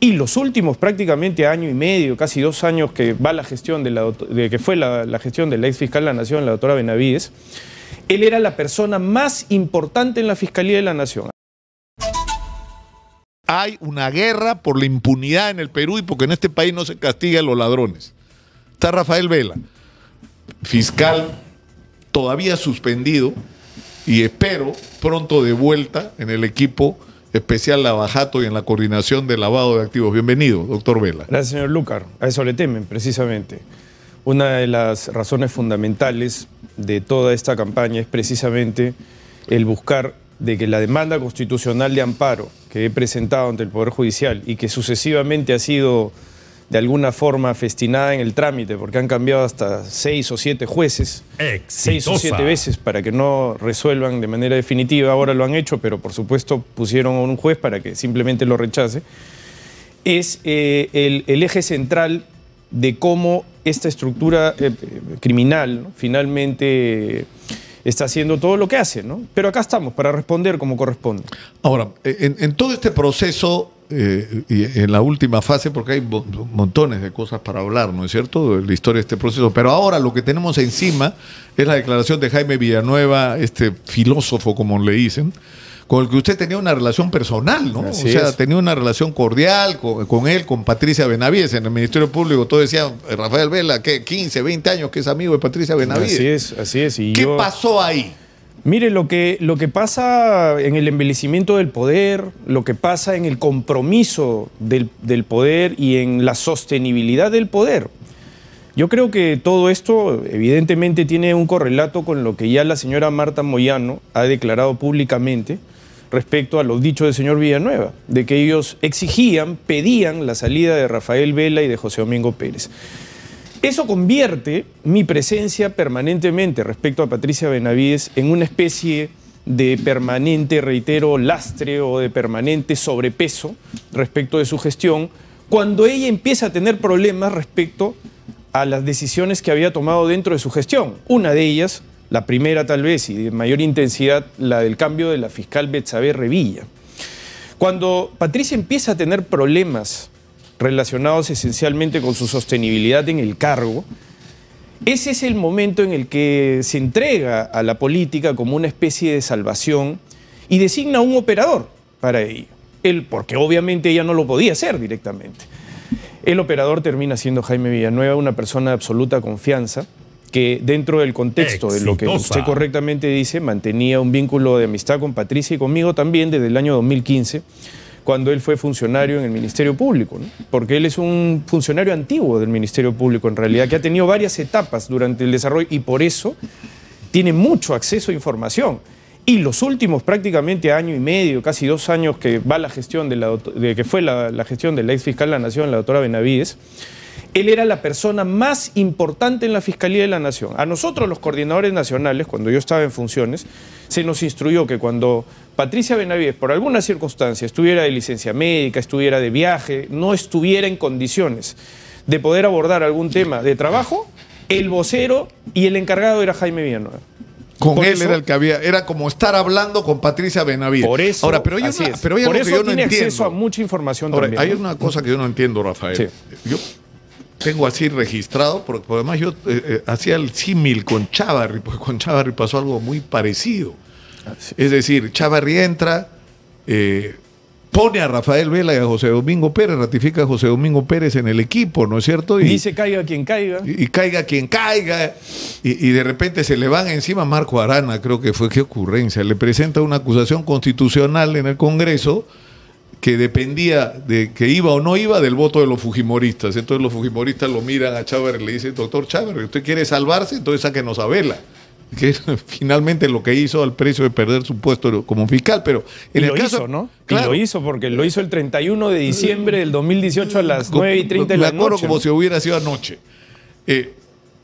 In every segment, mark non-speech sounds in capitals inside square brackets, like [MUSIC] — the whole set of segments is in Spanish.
Y los últimos prácticamente año y medio, casi dos años que va la gestión de que fue la, gestión de la fiscal de la Nación, la doctora Benavides, él era la persona más importante en la Fiscalía de la Nación. Hay una guerra por la impunidad en el Perú y porque en este país no se castiga a los ladrones. Está Rafael Vela, fiscal todavía suspendido y espero pronto de vuelta en el equipo especial Lavajato y en la coordinación de lavado de activos. Bienvenido, doctor Vela. Gracias, señor Lucar. A eso le temen, precisamente. Una de las razones fundamentales de toda esta campaña es precisamente el buscar de que la demanda constitucional de amparo que he presentado ante el Poder Judicial y que sucesivamente ha sido de alguna forma festinada en el trámite, porque han cambiado hasta seis o siete jueces, seis o siete veces para que no resuelvan de manera definitiva. Ahora lo han hecho, pero por supuesto pusieron a un juez para que simplemente lo rechace. Es eh, el, eje central de cómo esta estructura eh, eh, criminal finalmente está haciendo todo lo que hace, ¿no? Pero acá estamos para responder como corresponde. Ahora, en, en todo este proceso eh, y en la última fase, porque hay montones de cosas para hablar, ¿no es cierto?, la historia de este proceso. Pero ahora lo que tenemos encima es la declaración de Jaime Villanueva, este filósofo, como le dicen, con el que usted tenía una relación personal, ¿no? o sea, tenía una relación cordial con, él, con Patricia Benavides. En el Ministerio Público todo decía eh, Rafael Vela, que 15, 20 años que es amigo de Patricia Benavides. Así es, así es. ¿Qué pasó ahí? Mire, lo que, lo que pasa en el embellecimiento del poder, lo que pasa en el compromiso del, del poder y en la sostenibilidad del poder. Yo creo que todo esto evidentemente tiene un correlato con lo que ya la señora Marta Moyano ha declarado públicamente respecto a los dichos del señor Villanueva, de que ellos exigían, pedían la salida de Rafael Vela y de José Domingo Pérez. Eso convierte mi presencia permanentemente respecto a Patricia Benavides en una especie de permanente, reitero, lastre o de permanente sobrepeso respecto de su gestión, cuando ella empieza a tener problemas respecto a las decisiones que había tomado dentro de su gestión. Una de ellas, la primera tal vez y de mayor intensidad, la del cambio de la fiscal Betsabe Revilla. Cuando Patricia empieza a tener problemas relacionados esencialmente con su sostenibilidad en el cargo, ese es el momento en el que se entrega a la política como una especie de salvación y designa un operador para ello. Él, porque obviamente ella no lo podía hacer directamente. El operador termina siendo Jaime Villanueva, una persona de absoluta confianza, que dentro del contexto de lo que usted correctamente dice, mantenía un vínculo de amistad con Patricia y conmigo también desde el año 2015 cuando él fue funcionario en el Ministerio Público, porque él es un funcionario antiguo del Ministerio Público en realidad, que ha tenido varias etapas durante el desarrollo y por eso tiene mucho acceso a información. Y los últimos prácticamente año y medio, casi dos años que va la gestión de, que fue la, gestión de la ex fiscal de la Nación, la doctora Benavides, él era la persona más importante en la Fiscalía de la Nación. A nosotros, los coordinadores nacionales, cuando yo estaba en funciones, se nos instruyó que cuando Patricia Benavides, por alguna circunstancia, estuviera de licencia médica, estuviera de viaje, no estuviera en condiciones de poder abordar algún tema de trabajo, el vocero y el encargado era Jaime Villanueva. Con él era el que había, era como estar hablando con Patricia Benavides. Por eso, Ahora, pero hay una, pero que yo tiene no entiendo. acceso a mucha información Ahora, también, Hay una cosa que yo no entiendo, Rafael. Yo tengo así registrado, porque además yo eh, eh, hacía el símil con Chávarri, porque con Chávarri pasó algo muy parecido. Ah, es decir, Chávarri entra, eh, pone a Rafael Vela y a José Domingo Pérez, ratifica a José Domingo Pérez en el equipo, ¿no es cierto? Y dice caiga quien caiga. Y, caiga quien caiga. Y, de repente se le van encima Marco Arana, creo que fue qué ocurrencia. Le presenta una acusación constitucional en el Congreso que dependía de que iba o no iba del voto de los fujimoristas. Entonces los fujimoristas lo miran a Chávez y le dicen, doctor Chávez, usted quiere salvarse, entonces que a Vela. Que es finalmente lo que hizo al precio de perder su puesto como fiscal, pero lo hizo, ¿no? y lo hizo, porque lo hizo el 31 de diciembre del 2018 a las 9 y 30 de la noche. Me acuerdo como si hubiera sido anoche. Eh,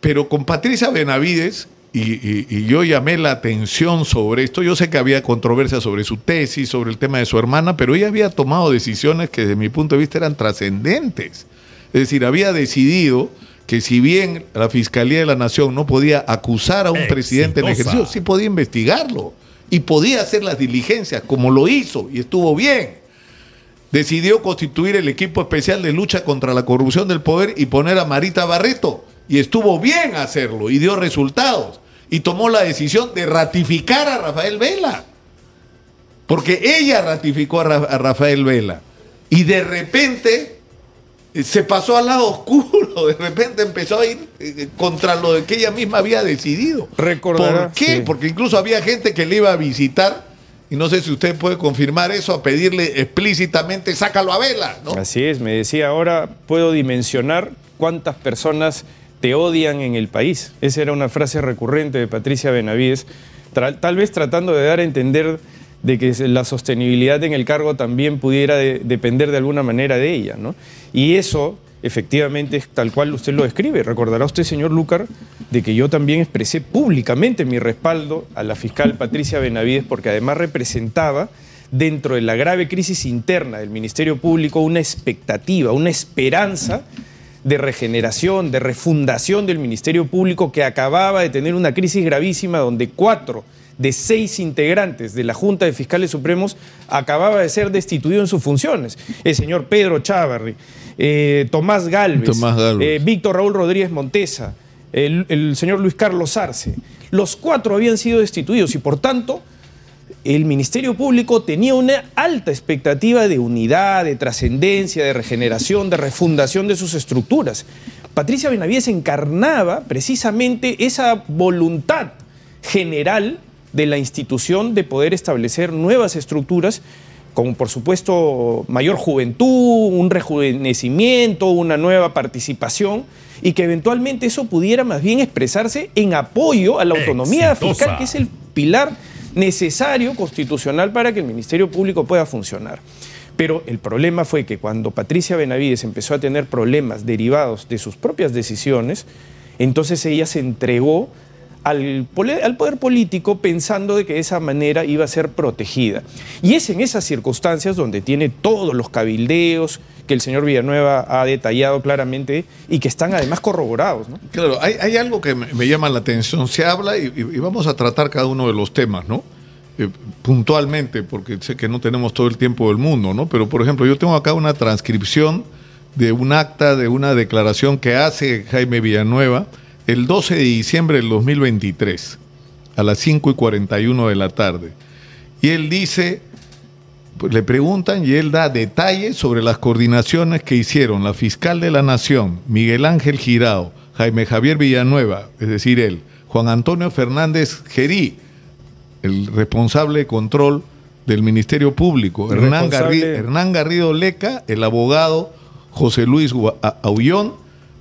pero con Patricia Benavides, y, yo llamé la atención sobre esto. Yo sé que había controversia sobre su tesis, sobre el tema de su hermana, pero ella había tomado decisiones que desde mi punto de vista eran trascendentes. Es decir, había decidido que si bien la Fiscalía de la Nación no podía acusar a un presidente en ejercicio, sí podía investigarlo y podía hacer las diligencias, como lo hizo y estuvo bien. Decidió constituir el equipo especial de lucha contra la corrupción del poder y poner a Marita Barreto. Y estuvo bien hacerlo y dio resultados y tomó la decisión de ratificar a Rafael Vela. Porque ella ratificó a, Rafael Vela. Y de repente eh, se pasó al lado [LAUGHS] oscuro, de repente empezó a ir eh, eh, contra lo que ella misma había decidido. ¿Por qué? Porque incluso había gente que le iba a visitar, y no sé si usted puede confirmar eso, a pedirle explícitamente, sácalo a vela. Así es, me decía, ahora puedo dimensionar cuántas personas te odian en el país. Esa era una frase recurrente de Patricia Benavides, tal vez tratando de dar a entender de que la sostenibilidad en el cargo también pudiera depender de alguna manera de ella. ¿no? Y eso efectivamente es tal cual usted lo describe. Recordará usted, señor Lucar, de que yo también expresé públicamente mi respaldo a la fiscal Patricia Benavides porque además representaba dentro de la grave crisis interna del Ministerio Público una expectativa, una esperanza de regeneración, de refundación del Ministerio Público que acababa de tener una crisis gravísima donde cuatro de seis integrantes de la Junta de Fiscales Supremos acababa de ser destituido en sus funciones. El señor Pedro Chávarri, eh, Tomás Galvez, eh, Víctor Raúl Rodríguez Montesa, el, el señor Luis Carlos Arce. Los cuatro habían sido destituidos y por tanto el Ministerio Público tenía una alta expectativa de unidad, de trascendencia, de regeneración, de refundación de sus estructuras. Patricia Benavides encarnaba precisamente esa voluntad general de la institución de poder establecer nuevas estructuras con, por supuesto, mayor juventud, un rejuvenecimiento, una nueva participación, y que eventualmente eso pudiera más bien expresarse en apoyo a la autonomía fiscal, que es el pilar necesario constitucional para que el Ministerio Público pueda funcionar. Pero el problema fue que cuando Patricia Benavides empezó a tener problemas derivados de sus propias decisiones, entonces ella se entregó al, poder político pensando de que de esa manera iba a ser protegida. Y es en esas circunstancias donde tiene todos los cabildeos que el señor Villanueva ha detallado claramente y que están además corroborados. ¿no? Claro, hay, algo que me, llama la atención. Se habla y, vamos a tratar cada uno de los temas, ¿no? Eh, puntualmente, porque sé que no tenemos todo el tiempo del mundo, ¿no? Pero, por ejemplo, yo tengo acá una transcripción de un acta, de una declaración que hace Jaime Villanueva el 12 de diciembre del 2023, a las 5 y 41 de la tarde. Y él dice, pues, le preguntan y él da detalles sobre las coordinaciones que hicieron la fiscal de la Nación, Miguel Ángel Girado, Jaime Javier Villanueva, es decir, él, Juan Antonio Fernández Gerí, el responsable de control del Ministerio Público, Hernán Garrido, Hernán Garrido, Leca, el abogado José Luis Aullón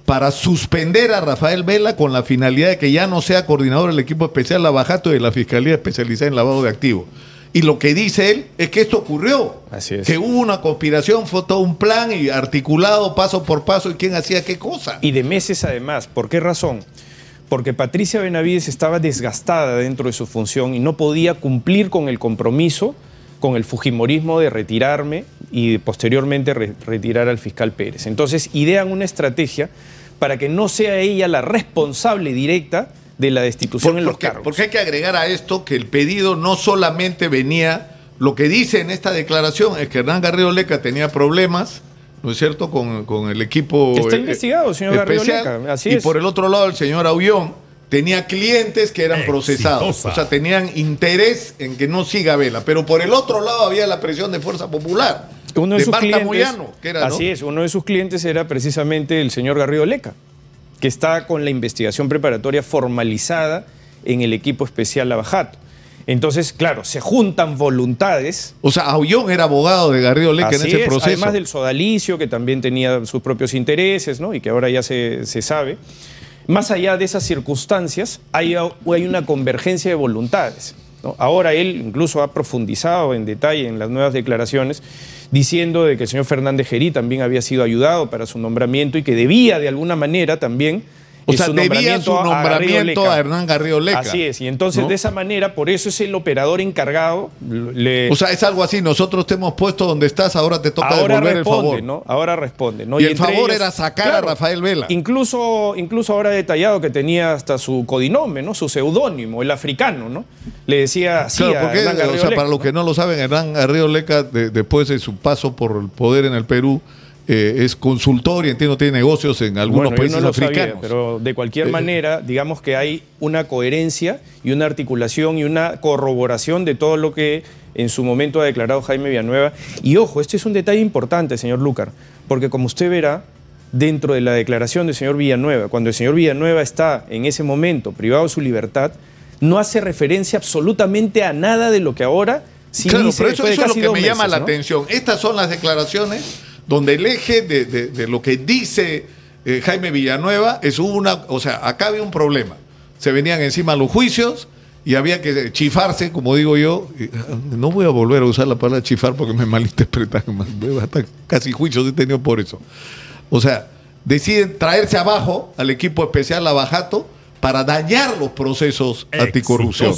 para suspender a Rafael Vela con la finalidad de que ya no sea coordinador del equipo especial Lavajato de la Fiscalía Especializada en Lavado de Activos. Y lo que dice él es que esto ocurrió. Que hubo una conspiración, fue todo un plan y articulado paso por paso y quién hacía qué cosa. Y de meses además. ¿Por qué razón? Porque Patricia Benavides estaba desgastada dentro de su función y no podía cumplir con el compromiso con el Fujimorismo de retirarme y posteriormente retirar al fiscal Pérez. Entonces idean una estrategia para que no sea ella la responsable directa de la destitución en los porque, cargos. Porque hay que agregar a esto que el pedido no solamente venía, lo que dice en esta declaración es que Hernán Garrido Leca tenía problemas, ¿no es cierto?, con, el equipo. Está eh, investigado, señor Garrido Leca, así Y por el otro lado, el señor Aullón tenía clientes que eran procesados. O sea, tenían interés en que no siga Vela. Pero por el otro lado había la presión de Fuerza Popular. Uno de, sus clientes, era, Así es, uno de sus clientes era precisamente el señor Garrido Leca, que está con la investigación preparatoria formalizada en el equipo especial Abajato. Entonces, claro, se juntan voluntades. O sea, Aullón era abogado de Garrido Leca en ese proceso. Además del sodalicio, que también tenía sus propios intereses, ¿no? Y que ahora ya se, se sabe. Más allá de esas circunstancias, hay, una convergencia de voluntades. Ahora él incluso ha profundizado en detalle en las nuevas declaraciones, diciendo de que el señor Fernández Gerí también había sido ayudado para su nombramiento y que debía de alguna manera también o sea, debía su nombramiento a, Hernán Garrido Leca. Así es, y entonces de esa manera, por eso es el operador encargado. O sea, es algo así, nosotros te hemos puesto donde estás, ahora te toca devolver el favor. Ahora responde, ¿no? Y, el favor era sacar a Rafael Vela. Incluso, incluso ahora detallado que tenía hasta su codinome, ¿no? Su seudónimo, el africano, ¿no? Le decía así claro, porque, o sea, Para los que no lo saben, Hernán Garrido Leca, después de su paso por el poder en el Perú, eh, es consultor y entiendo tiene negocios en algunos países africanos. pero de cualquier eh, eh. manera, digamos que hay una coherencia y una articulación y una corroboración de todo lo que en su momento ha declarado Jaime Villanueva. Y ojo, este es un detalle importante, señor Lucar, porque como usted verá, dentro de la declaración del señor Villanueva, cuando el señor Villanueva está en ese momento privado de su libertad, no hace referencia absolutamente a nada de lo que ahora sí pero eso, es lo que me llama la atención. Estas son las declaraciones donde el eje de, lo que dice eh, Jaime Villanueva es una, o sea, acá había un problema. Se venían encima los juicios y había que chifarse, como digo yo. Ah, no voy a volver a usar la palabra chifar porque me malinterpretan. casi juicios he tenido por eso. O sea, deciden traerse abajo al equipo especial Abajato para dañar los procesos anticorrupción.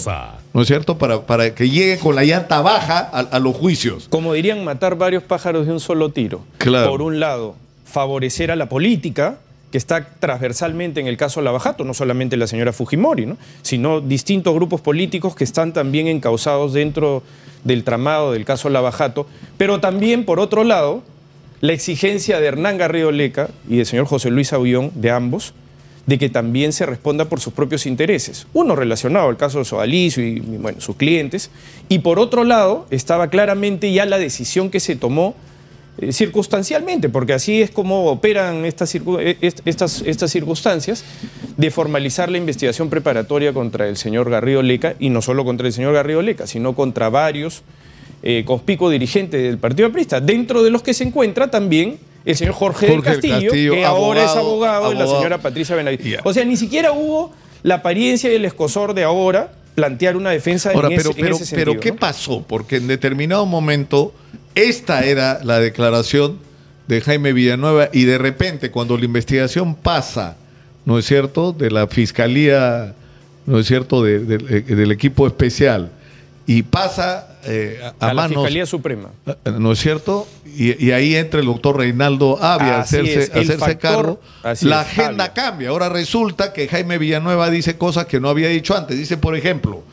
¿No es cierto? Para, para que llegue con la llanta baja a, los juicios. Como dirían, matar varios pájaros de un solo tiro. Por un lado, favorecer a la política, que está transversalmente en el caso Lavajato, no solamente la señora Fujimori, sino distintos grupos políticos que están también encausados dentro del tramado del caso Lavajato, pero también, por otro lado, la exigencia de Hernán Garrido Leca y del señor José Luis Aullón, de ambos, de que también se responda por sus propios intereses. Uno relacionado al caso de Sodalicio y sus clientes. Y por otro lado, estaba claramente ya la decisión que se tomó eh, circunstancialmente, porque así es como operan estas, eh, estas, estas, circunstancias, de formalizar la investigación preparatoria contra el señor Garrido Leca, y no solo contra el señor Garrido Leca, sino contra varios eh, conspicuos dirigentes del Partido Aprista, dentro de los que se encuentra también el señor Jorge, del Castillo, que ahora es abogado, y la señora Patricia Benavides. O sea, ni siquiera hubo la apariencia y el escosor de ahora plantear una defensa en, pero, ese, pero, Pero ¿qué pasó? Porque en determinado momento esta era la declaración de Jaime Villanueva y de repente cuando la investigación pasa, ¿no es cierto?, de la Fiscalía, ¿no es cierto?, del equipo especial y pasa eh, a, manos, la Fiscalía Suprema. Eh, eh, ¿No es cierto? Y, ahí entra el doctor Reinaldo Avia a hacerse, hacerse cargo. La agenda cambia. Ahora resulta que Jaime Villanueva dice cosas que no había dicho antes. Dice, por ejemplo,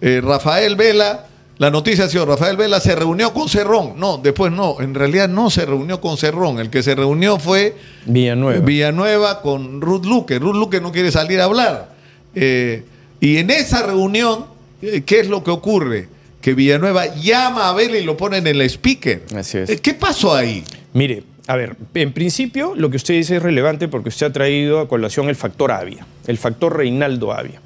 Rafael Vela. La noticia ha sido, Rafael Vela se reunió con Cerrón. No, después no, en realidad no se reunió con Cerrón. El que se reunió fue Villanueva, Villanueva con Ruth Luque. Ruth Luque no quiere salir a hablar. y en esa reunión eh, ¿Qué es lo que ocurre? Que Villanueva llama a Abel y lo pone en el speaker. Así es. Eh, ¿Qué pasó ahí? Mire, a ver, en principio lo que usted dice es relevante porque usted ha traído a colación el factor Avia, el factor Reinaldo Avia.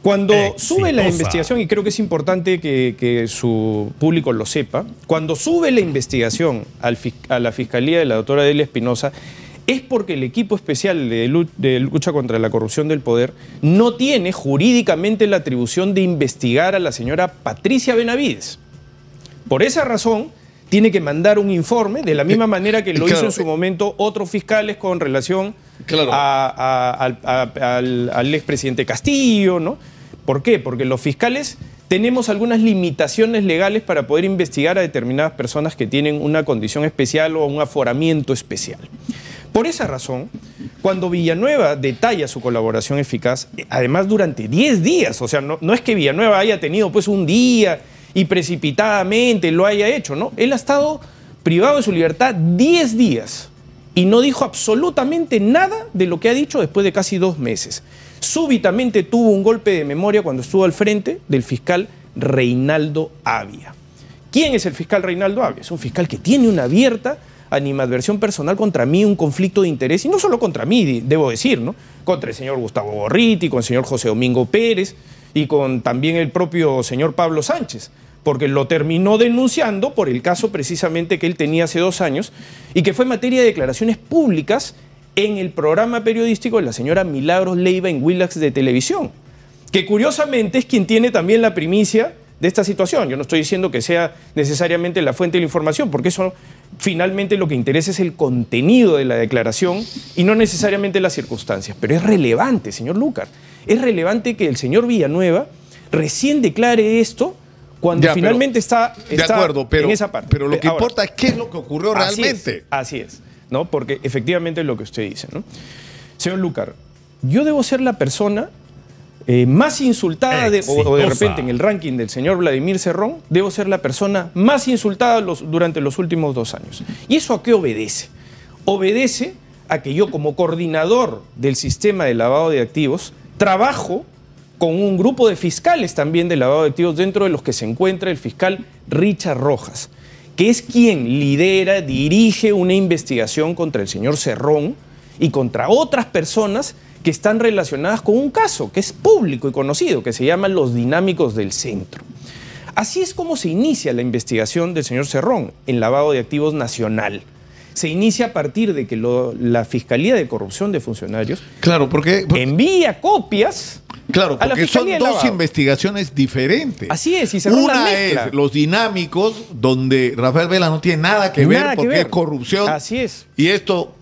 Cuando sube la investigación, y creo que es importante que, su público lo sepa, cuando sube la investigación a la Fiscalía de la doctora Delia Espinosa, es porque el equipo especial de lucha contra la corrupción del poder no tiene jurídicamente la atribución de investigar a la señora Patricia Benavides. Por esa razón, tiene que mandar un informe, de la misma manera que lo hizo en su momento otros fiscales con relación al, ex expresidente Castillo, ¿no? ¿Por qué? Porque los fiscales tenemos algunas limitaciones legales para poder investigar a determinadas personas que tienen una condición especial o un aforamiento especial. Por esa razón, cuando Villanueva detalla su colaboración eficaz, además durante 10 días, o sea, no, es que Villanueva haya tenido pues un día y precipitadamente lo haya hecho, ¿no? Él ha estado privado de su libertad 10 días y no dijo absolutamente nada de lo que ha dicho después de casi dos meses. Súbitamente tuvo un golpe de memoria cuando estuvo al frente del fiscal Reinaldo Avia. ¿Quién es el fiscal Reinaldo Avia? Es un fiscal que tiene una abierta animadversión personal contra mí, un conflicto de interés, y no solo contra mí, debo decir, ¿no? Contra el señor Gustavo Borriti, con el señor José Domingo Pérez y con también el propio señor Pablo Sánchez porque lo terminó denunciando por el caso precisamente que él tenía hace dos años y que fue materia de declaraciones públicas en el programa periodístico de la señora Milagros Leiva en Willax de televisión, que curiosamente es quien tiene también la primicia de esta situación. Yo no estoy diciendo que sea necesariamente la fuente de la información, porque eso finalmente lo que interesa es el contenido de la declaración y no necesariamente las circunstancias. Pero es relevante, señor lucas es relevante que el señor Villanueva recién declare esto cuando finalmente está, pero, en esa parte. Pero lo que importa es qué es lo que ocurrió realmente. Así es, ¿no? porque efectivamente es lo que usted dice. ¿no? Señor Lucar, yo debo ser la persona eh, más insultada de, o, de repente en el ranking del señor Vladimir Cerrón, debo ser la persona más insultada durante los últimos dos años. ¿Y eso a qué obedece? Obedece a que yo como coordinador del sistema de lavado de activos trabajo con un grupo de fiscales también de lavado de activos dentro de los que se encuentra el fiscal Richard Rojas, que es quien lidera, dirige una investigación contra el señor Cerrón y contra otras personas que están relacionadas con un caso que es público y conocido, que se llama Los Dinámicos del Centro. Así es como se inicia la investigación del señor Cerrón en lavado de activos nacional se inicia a partir de que la Fiscalía de Corrupción de Funcionarios claro, porque, envía copias. Claro, porque a la son dos investigaciones diferentes. Así es, y se Una es los dinámicos, donde Rafael Vela no tiene nada que ver porque es corrupción. Así es. Y esto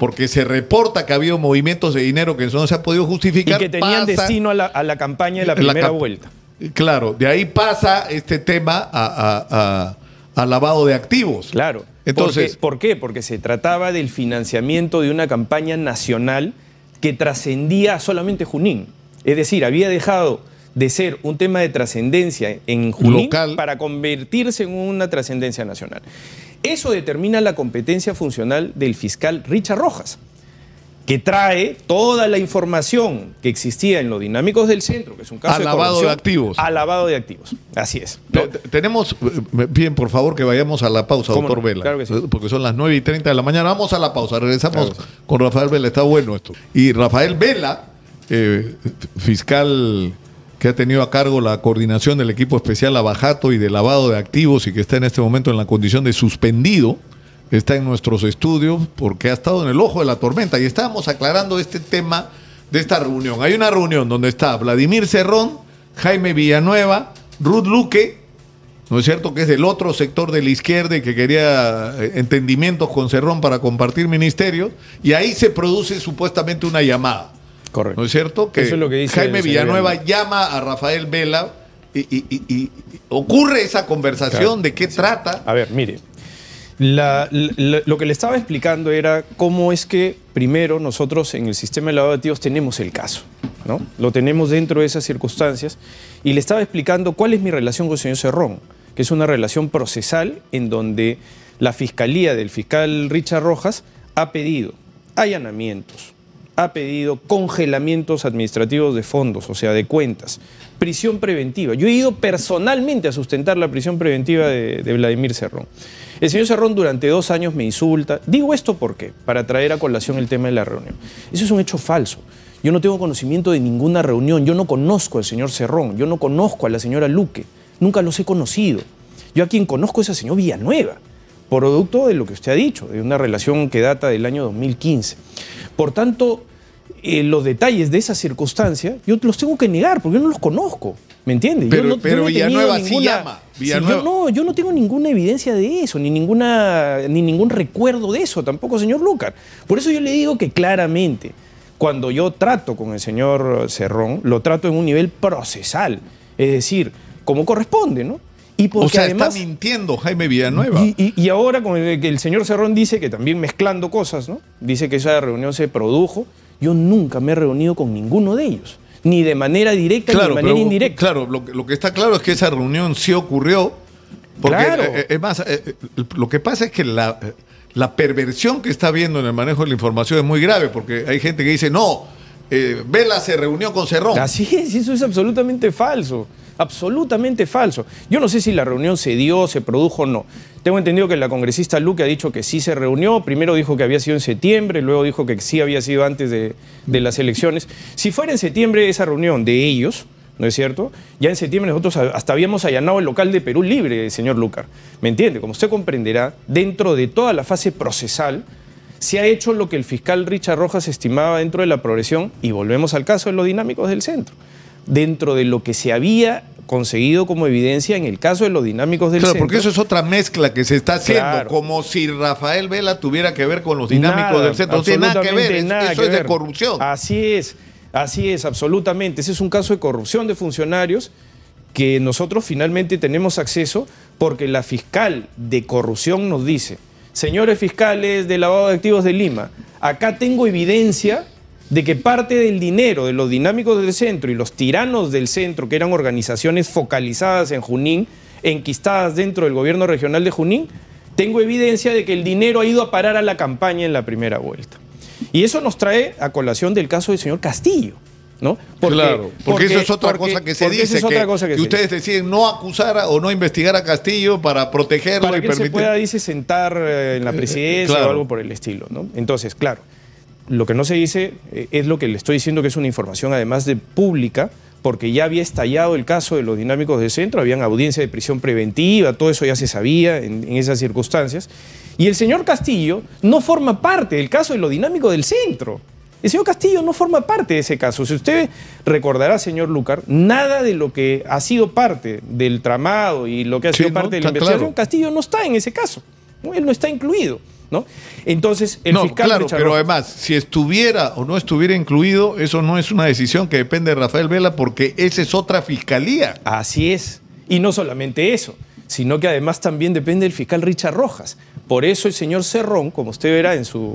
porque se reporta que ha habido movimientos de dinero que eso no se ha podido justificar. Y que tenían destino a la, campaña de la primera vuelta. Claro, de ahí pasa este tema a, lavado de activos. Claro. Entonces, ¿Por qué? Porque se trataba del financiamiento de una campaña nacional que trascendía solamente Junín. Es decir, había dejado de ser un tema de trascendencia en Junín para convertirse en una trascendencia nacional. Eso determina la competencia funcional del fiscal Richard Rojas, que trae toda la información que existía en los dinámicos del centro, que es un caso de lavado de activos. Alabado lavado de activos, así es. tenemos, eh, bien, por favor, que vayamos a la pausa, doctor Vela, eh, porque son las 9 y 30 de la mañana. Vamos a la pausa, regresamos con Rafael Vela, está bueno esto. Y Rafael Vela, eh, fiscal que ha tenido a cargo la coordinación del equipo especial Abajato y de lavado de activos y que está en este momento en la condición de suspendido, está en nuestros estudios porque ha estado en el ojo de la tormenta y estábamos aclarando este tema de esta reunión. Hay una reunión donde está Vladimir Cerrón, Jaime Villanueva, Ruth Luque, ¿no es cierto? Que es del otro sector de la izquierda y que quería eh, entendimientos con Cerrón para compartir ministerios, y ahí se produce supuestamente una llamada. Correcto. ¿No es cierto? Que, es lo que dice Jaime Villanueva llama a Rafael Vela y, ocurre esa conversación de qué trata. A ver, mire. lo que le estaba explicando era cómo es que primero nosotros en el sistema de lavado de activos tenemos el caso, ¿no? Lo tenemos dentro de esas circunstancias y le estaba explicando cuál es mi relación con el señor Cerrón, que es una relación procesal en donde la fiscalía del fiscal Richard Rojas ha pedido allanamientos, ha pedido congelamientos administrativos de fondos, o sea, de cuentas, prisión preventiva. Yo he ido personalmente a sustentar la prisión preventiva de, Vladimir Cerrón. El señor Cerrón durante dos años me insulta. Digo esto porque, para traer a colación el tema de la reunión. Eso es un hecho falso. Yo no tengo conocimiento de ninguna reunión. Yo no conozco al señor Cerrón. Yo no conozco a la señora Luque. Nunca los he conocido. Yo a quien conozco es al señor Villanueva, producto de lo que usted ha dicho, de una relación que data del año 2015. Por tanto, eh, los detalles de esa circunstancia, yo los tengo que negar porque yo no los conozco. ¿Me entiendes? Pero, yo no, Villanueva sí llama. yo no, yo no tengo ninguna evidencia de eso, ni, ninguna, ni ningún recuerdo de eso tampoco, señor Lucar. Por eso yo le digo que claramente, cuando yo trato con el señor Cerrón, lo trato en un nivel procesal. Es decir, como corresponde, ¿no? Y porque o sea, además, está mintiendo Jaime Villanueva. Y, y, ahora con el, el señor Cerrón dice que también mezclando cosas, ¿no? Dice que esa reunión se produjo yo nunca me he reunido con ninguno de ellos, ni de manera directa ni de manera indirecta. Claro, lo, lo, que está claro es que esa reunión sí ocurrió, porque eh, eh, es más, eh, lo que pasa es que la, la perversión que está habiendo en el manejo de la información es muy grave, porque hay gente que dice, no, eh, Vela se reunió con Cerrón. Así es, eso es absolutamente falso. Absolutamente falso. Yo no sé si la reunión se dio, se produjo o no. Tengo entendido que la congresista Luca ha dicho que sí se reunió. Primero dijo que había sido en septiembre, luego dijo que sí había sido antes de, las elecciones. Si fuera en septiembre esa reunión de ellos, ¿no es cierto? Ya en septiembre nosotros hasta habíamos allanado el local de Perú Libre, señor Lucar. ¿Me entiende? Como usted comprenderá, dentro de toda la fase procesal, se ha hecho lo que el fiscal Richard Rojas estimaba dentro de la progresión, y volvemos al caso de los dinámicos del centro, dentro de lo que se había conseguido como evidencia en el caso de los dinámicos del centro. Claro, porque eso es otra mezcla que se está haciendo, como si Rafael Vela tuviera que ver con los dinámicos del centro. No tiene nada que ver, eso es de corrupción. Así es, así es, absolutamente. Ese es un caso de corrupción de funcionarios que nosotros finalmente tenemos acceso porque la fiscal de corrupción nos dice, señores fiscales de lavado de activos de Lima, acá tengo evidencia de que parte del dinero de los dinámicos del centro y los tiranos del centro, que eran organizaciones focalizadas en Junín, enquistadas dentro del gobierno regional de Junín, tengo evidencia de que el dinero ha ido a parar a la campaña en la primera vuelta. Y eso nos trae a colación del caso del señor Castillo. ¿no? Porque, eso es otra cosa que se dice, que, ustedes deciden no acusar o no investigar a Castillo para protegerlo para y que permitir... se pueda, dice, sentar eh, en la eh, eh, presidencia o algo por el estilo, ¿no? Entonces, claro, lo que no se dice es lo que le estoy diciendo que es una información además de pública, porque ya había estallado el caso de los dinámicos del centro, habían audiencia de prisión preventiva, todo eso ya se sabía en, en esas circunstancias. Y el señor Castillo no forma parte del caso de los dinámicos del centro. El señor Castillo no forma parte de ese caso. Si usted recordará, señor Lucar, nada de lo que ha sido parte del tramado y lo que ha sido parte de la investigación, Castillo no está en ese caso. Él no está incluido. ¿no? Entonces, el no, Claro, pero además, si estuviera o no estuviera incluido, eso no es una decisión que depende de Rafael Vela, porque esa es otra fiscalía. Así es. Y no solamente eso, sino que además también depende del fiscal Richard Rojas. Por eso el señor Cerrón, como usted verá en sus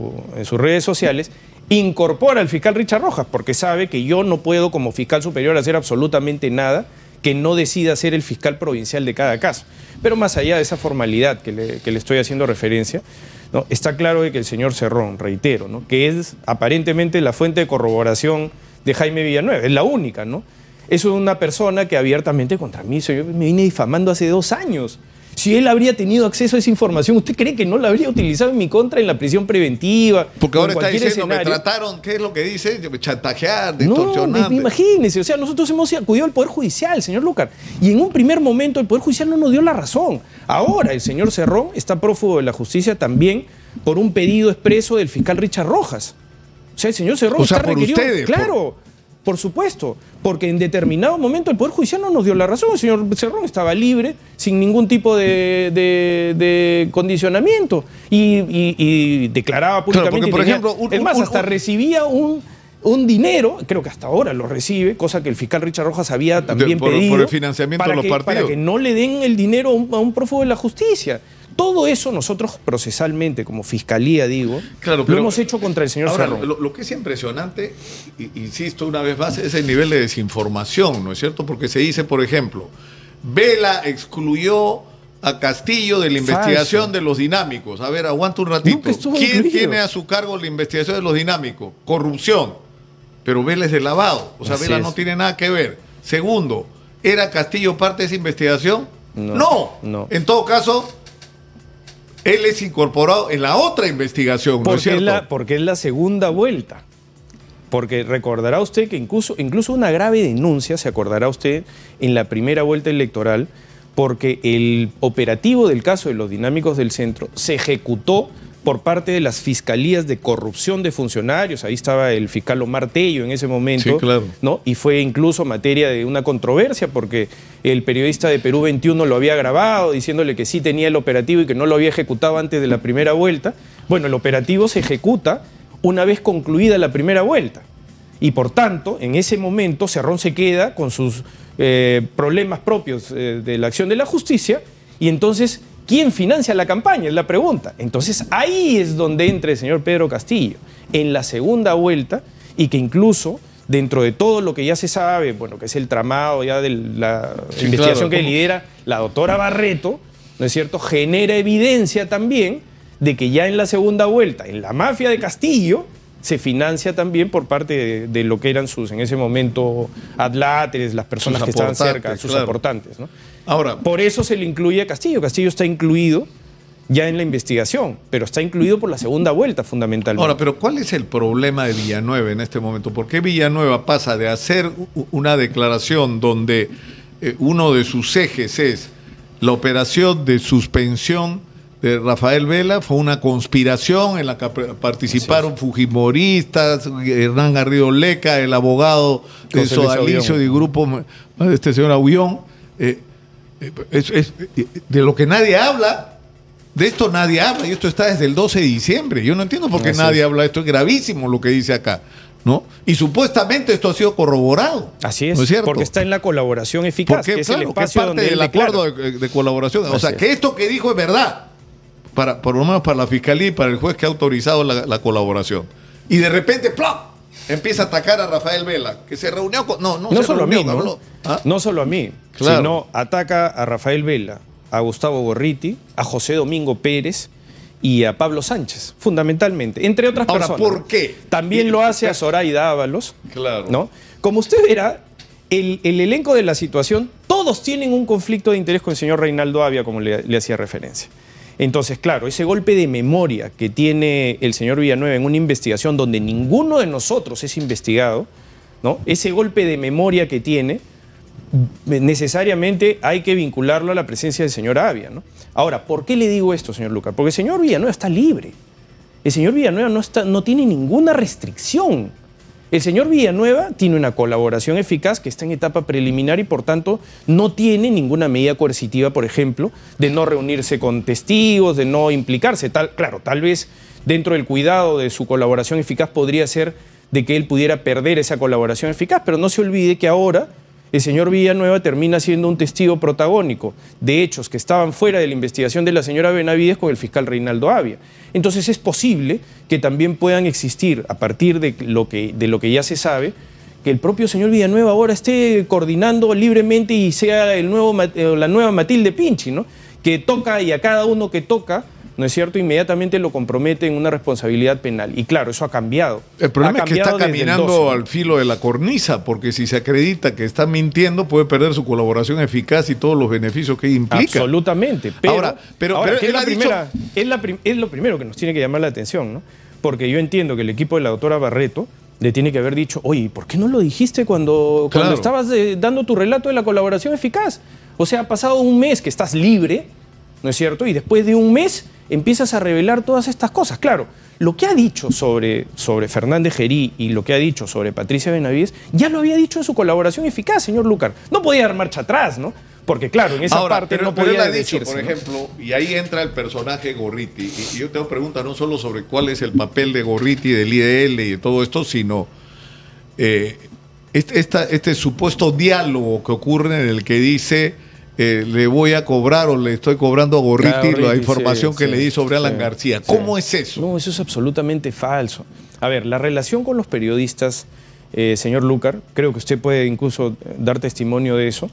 redes sociales, incorpora al fiscal Richard Rojas, porque sabe que yo no puedo como fiscal superior hacer absolutamente nada que no decida ser el fiscal provincial de cada caso. Pero más allá de esa formalidad que le, estoy haciendo referencia, ¿no? está claro que el señor Cerrón, reitero, ¿no? que es aparentemente la fuente de corroboración de Jaime Villanueva, es la única, ¿no? es una persona que abiertamente contra mí, yo me vine difamando hace dos años. Si él habría tenido acceso a esa información, ¿usted cree que no la habría utilizado en mi contra en la prisión preventiva? Porque ahora está diciendo me trataron, ¿qué es lo que dice? Chantajear, distorsionar. No, imagínese, o sea, nosotros hemos acudido al Poder Judicial, señor Lucar, y en un primer momento el Poder Judicial no nos dio la razón. Ahora el señor Cerrón está prófugo de la justicia también por un pedido expreso del fiscal Richard Rojas. O sea, el señor Cerrón está claro. Por supuesto, porque en determinado momento el Poder Judicial no nos dio la razón. El señor Cerrón estaba libre, sin ningún tipo de, condicionamiento, y, declaraba públicamente. que por ejemplo, más, hasta recibía un dinero, creo que hasta ahora lo recibe, cosa que el fiscal Richard Rojas había también pedido. Por el financiamiento para de los que, partidos. Para que no le den el dinero a un, a un prófugo de la justicia. Todo eso nosotros procesalmente, como fiscalía digo, lo hemos hecho contra el señor ahora, Lo, que es impresionante, insisto una vez más, es el nivel de desinformación, ¿no es cierto? Porque se dice, por ejemplo, Vela excluyó a Castillo de la investigación de los dinámicos. A ver, aguanta un ratito. ¿Quién tiene a su cargo la investigación de los dinámicos? Corrupción. Pero Vela es de lavado. O sea, Vela no tiene nada que ver. Segundo, ¿era Castillo parte de esa investigación? no. En todo caso, él es incorporado en la otra investigación, porque es la, porque es la segunda vuelta. Porque recordará usted que incluso, incluso una grave denuncia, se acordará usted, en la primera vuelta electoral, porque el operativo del caso de los dinámicos del centro se ejecutó por parte de las fiscalías de corrupción de funcionarios. Ahí estaba el fiscal Omar Tello en ese momento. ¿no? Y fue incluso materia de una controversia porque el periodista de Perú 21 lo había grabado diciéndole que sí tenía el operativo y que no lo había ejecutado antes de la primera vuelta. Bueno, el operativo se ejecuta una vez concluida la primera vuelta. Y por tanto, en ese momento, Cerrón se queda con sus eh, problemas propios eh, de la acción de la justicia y entonces ¿Quién financia la campaña? Es la pregunta. Entonces ahí es donde entra el señor Pedro Castillo, en la segunda vuelta, y que incluso dentro de todo lo que ya se sabe, bueno, que es el tramado ya de la investigación que lidera la doctora Barreto, ¿no es cierto?, genera evidencia también de que ya en la segunda vuelta, en la mafia de Castillo, se financia también por parte de, lo que eran sus, en ese momento, adláteres, las personas que estaban cerca, sus importantes, aportantes, ¿no? Ahora, por eso se le incluye a Castillo. Castillo está incluido ya en la investigación, pero está incluido por la segunda vuelta fundamentalmente. Ahora, pero ¿cuál es el problema de Villanueva en este momento? ¿Por qué Villanueva pasa de hacer una declaración donde eh, uno de sus ejes es la operación de suspensión de Rafael Vela fue una conspiración en la que participaron fujimoristas, Hernán Garrido Leca, el abogado de Sodalicio y grupo, este señor Aguión... Eh, eh, de lo que nadie habla. De esto nadie habla y esto está desde el 12 de diciembre. Yo no entiendo por qué nadie habla esto. Es gravísimo lo que dice acá. ¿No? Y supuestamente esto ha sido corroborado. Así es, porque está en la colaboración eficaz, es el espacio donde del acuerdo de, colaboración. o sea, que esto que dijo es verdad, para, por lo menos para la fiscalía y para el juez que ha autorizado la, la colaboración. Y de repente, ¡plop! empieza a atacar a Rafael Vela, que se reunió con... No, no, solo a mí, ah. ¿no? solo a mí, sino ataca a Rafael Vela, a Gustavo Borriti, a José Domingo Pérez y a Pablo Sánchez, fundamentalmente, entre otras Ahora, personas. ¿por qué? También lo hace a Zoraida Ábalos. Claro. ¿no? Como usted verá, el, elenco de la situación, todos tienen un conflicto de interés con el señor Reinaldo Avia, como le hacía referencia. Entonces, claro, ese golpe de memoria que tiene el señor Villanueva en una investigación donde ninguno de nosotros es investigado, ¿no? ese golpe de memoria que tiene, necesariamente hay que vincularlo a la presencia del señor Avia. ¿no? Ahora, ¿por qué le digo esto, señor Lucas? Porque el señor Villanueva está libre. El señor Villanueva no, está, no tiene ninguna restricción. El señor Villanueva tiene una colaboración eficaz que está en etapa preliminar y por tanto no tiene ninguna medida coercitiva, por ejemplo, de no reunirse con testigos, de no implicarse. Tal, claro, tal vez dentro del cuidado de su colaboración eficaz podría ser de que él pudiera perder esa colaboración eficaz, pero no se olvide que ahora el señor Villanueva termina siendo un testigo protagónico de hechos que estaban fuera de la investigación de la señora Benavides con el fiscal Reinaldo Avia. Entonces es posible que también puedan existir, a partir de lo que, de lo que ya se sabe, que el propio señor Villanueva ahora esté coordinando libremente y sea el nuevo, eh, la nueva Matilde Pinchi, ¿no? que toca y a cada uno que toca ¿no es cierto? Inmediatamente lo compromete en una responsabilidad penal. Y claro, eso ha cambiado. El problema es que está caminando al filo de la cornisa, porque si se acredita que está mintiendo, puede perder su colaboración eficaz y todos los beneficios que implica. Absolutamente. Pero, pero, es, es, lo primero que nos tiene que llamar la atención, ¿no? Porque yo entiendo que el equipo de la doctora Barreto le tiene que haber dicho, oye, ¿por qué no lo dijiste cuando, cuando estabas eh, dando tu relato de la colaboración eficaz? O sea, ha pasado un mes que estás libre, ¿no es cierto? Y después de un mes empiezas a revelar todas estas cosas. Claro, lo que ha dicho sobre, sobre Fernández Gerí y lo que ha dicho sobre Patricia Benavides, ya lo había dicho en su colaboración eficaz, señor Lucar. No podía dar marcha atrás, ¿no? Porque claro, en esa parte no podía pero dicho, por ejemplo, y ahí entra el personaje Gorriti. Y, yo tengo preguntas no solo sobre cuál es el papel de Gorriti, del IDL y de todo esto, sino eh, este, este supuesto diálogo que ocurre en el que dice eh, le voy a cobrar o le estoy cobrando a Gorriti, la información que le di sobre Alan García. ¿Cómo es eso? No, eso es absolutamente falso. A ver, la relación con los periodistas, eh, señor Lucar, creo que usted puede incluso dar testimonio de eso,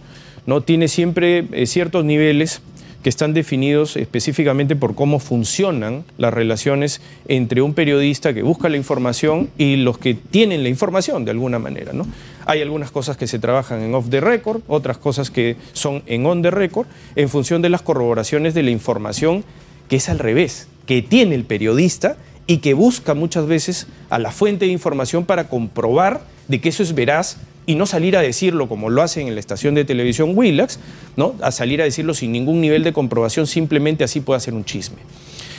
¿no? tiene siempre eh, ciertos niveles que están definidos específicamente por cómo funcionan las relaciones entre un periodista que busca la información y los que tienen la información de alguna manera. ¿no? Hay algunas cosas que se trabajan en off the record, otras cosas que son en on the record, en función de las corroboraciones de la información que es al revés, que tiene el periodista y que busca muchas veces a la fuente de información para comprobar de que eso es veraz y no salir a decirlo como lo hacen en la estación de televisión Willax, ¿no? A salir a decirlo sin ningún nivel de comprobación, simplemente así puede hacer un chisme.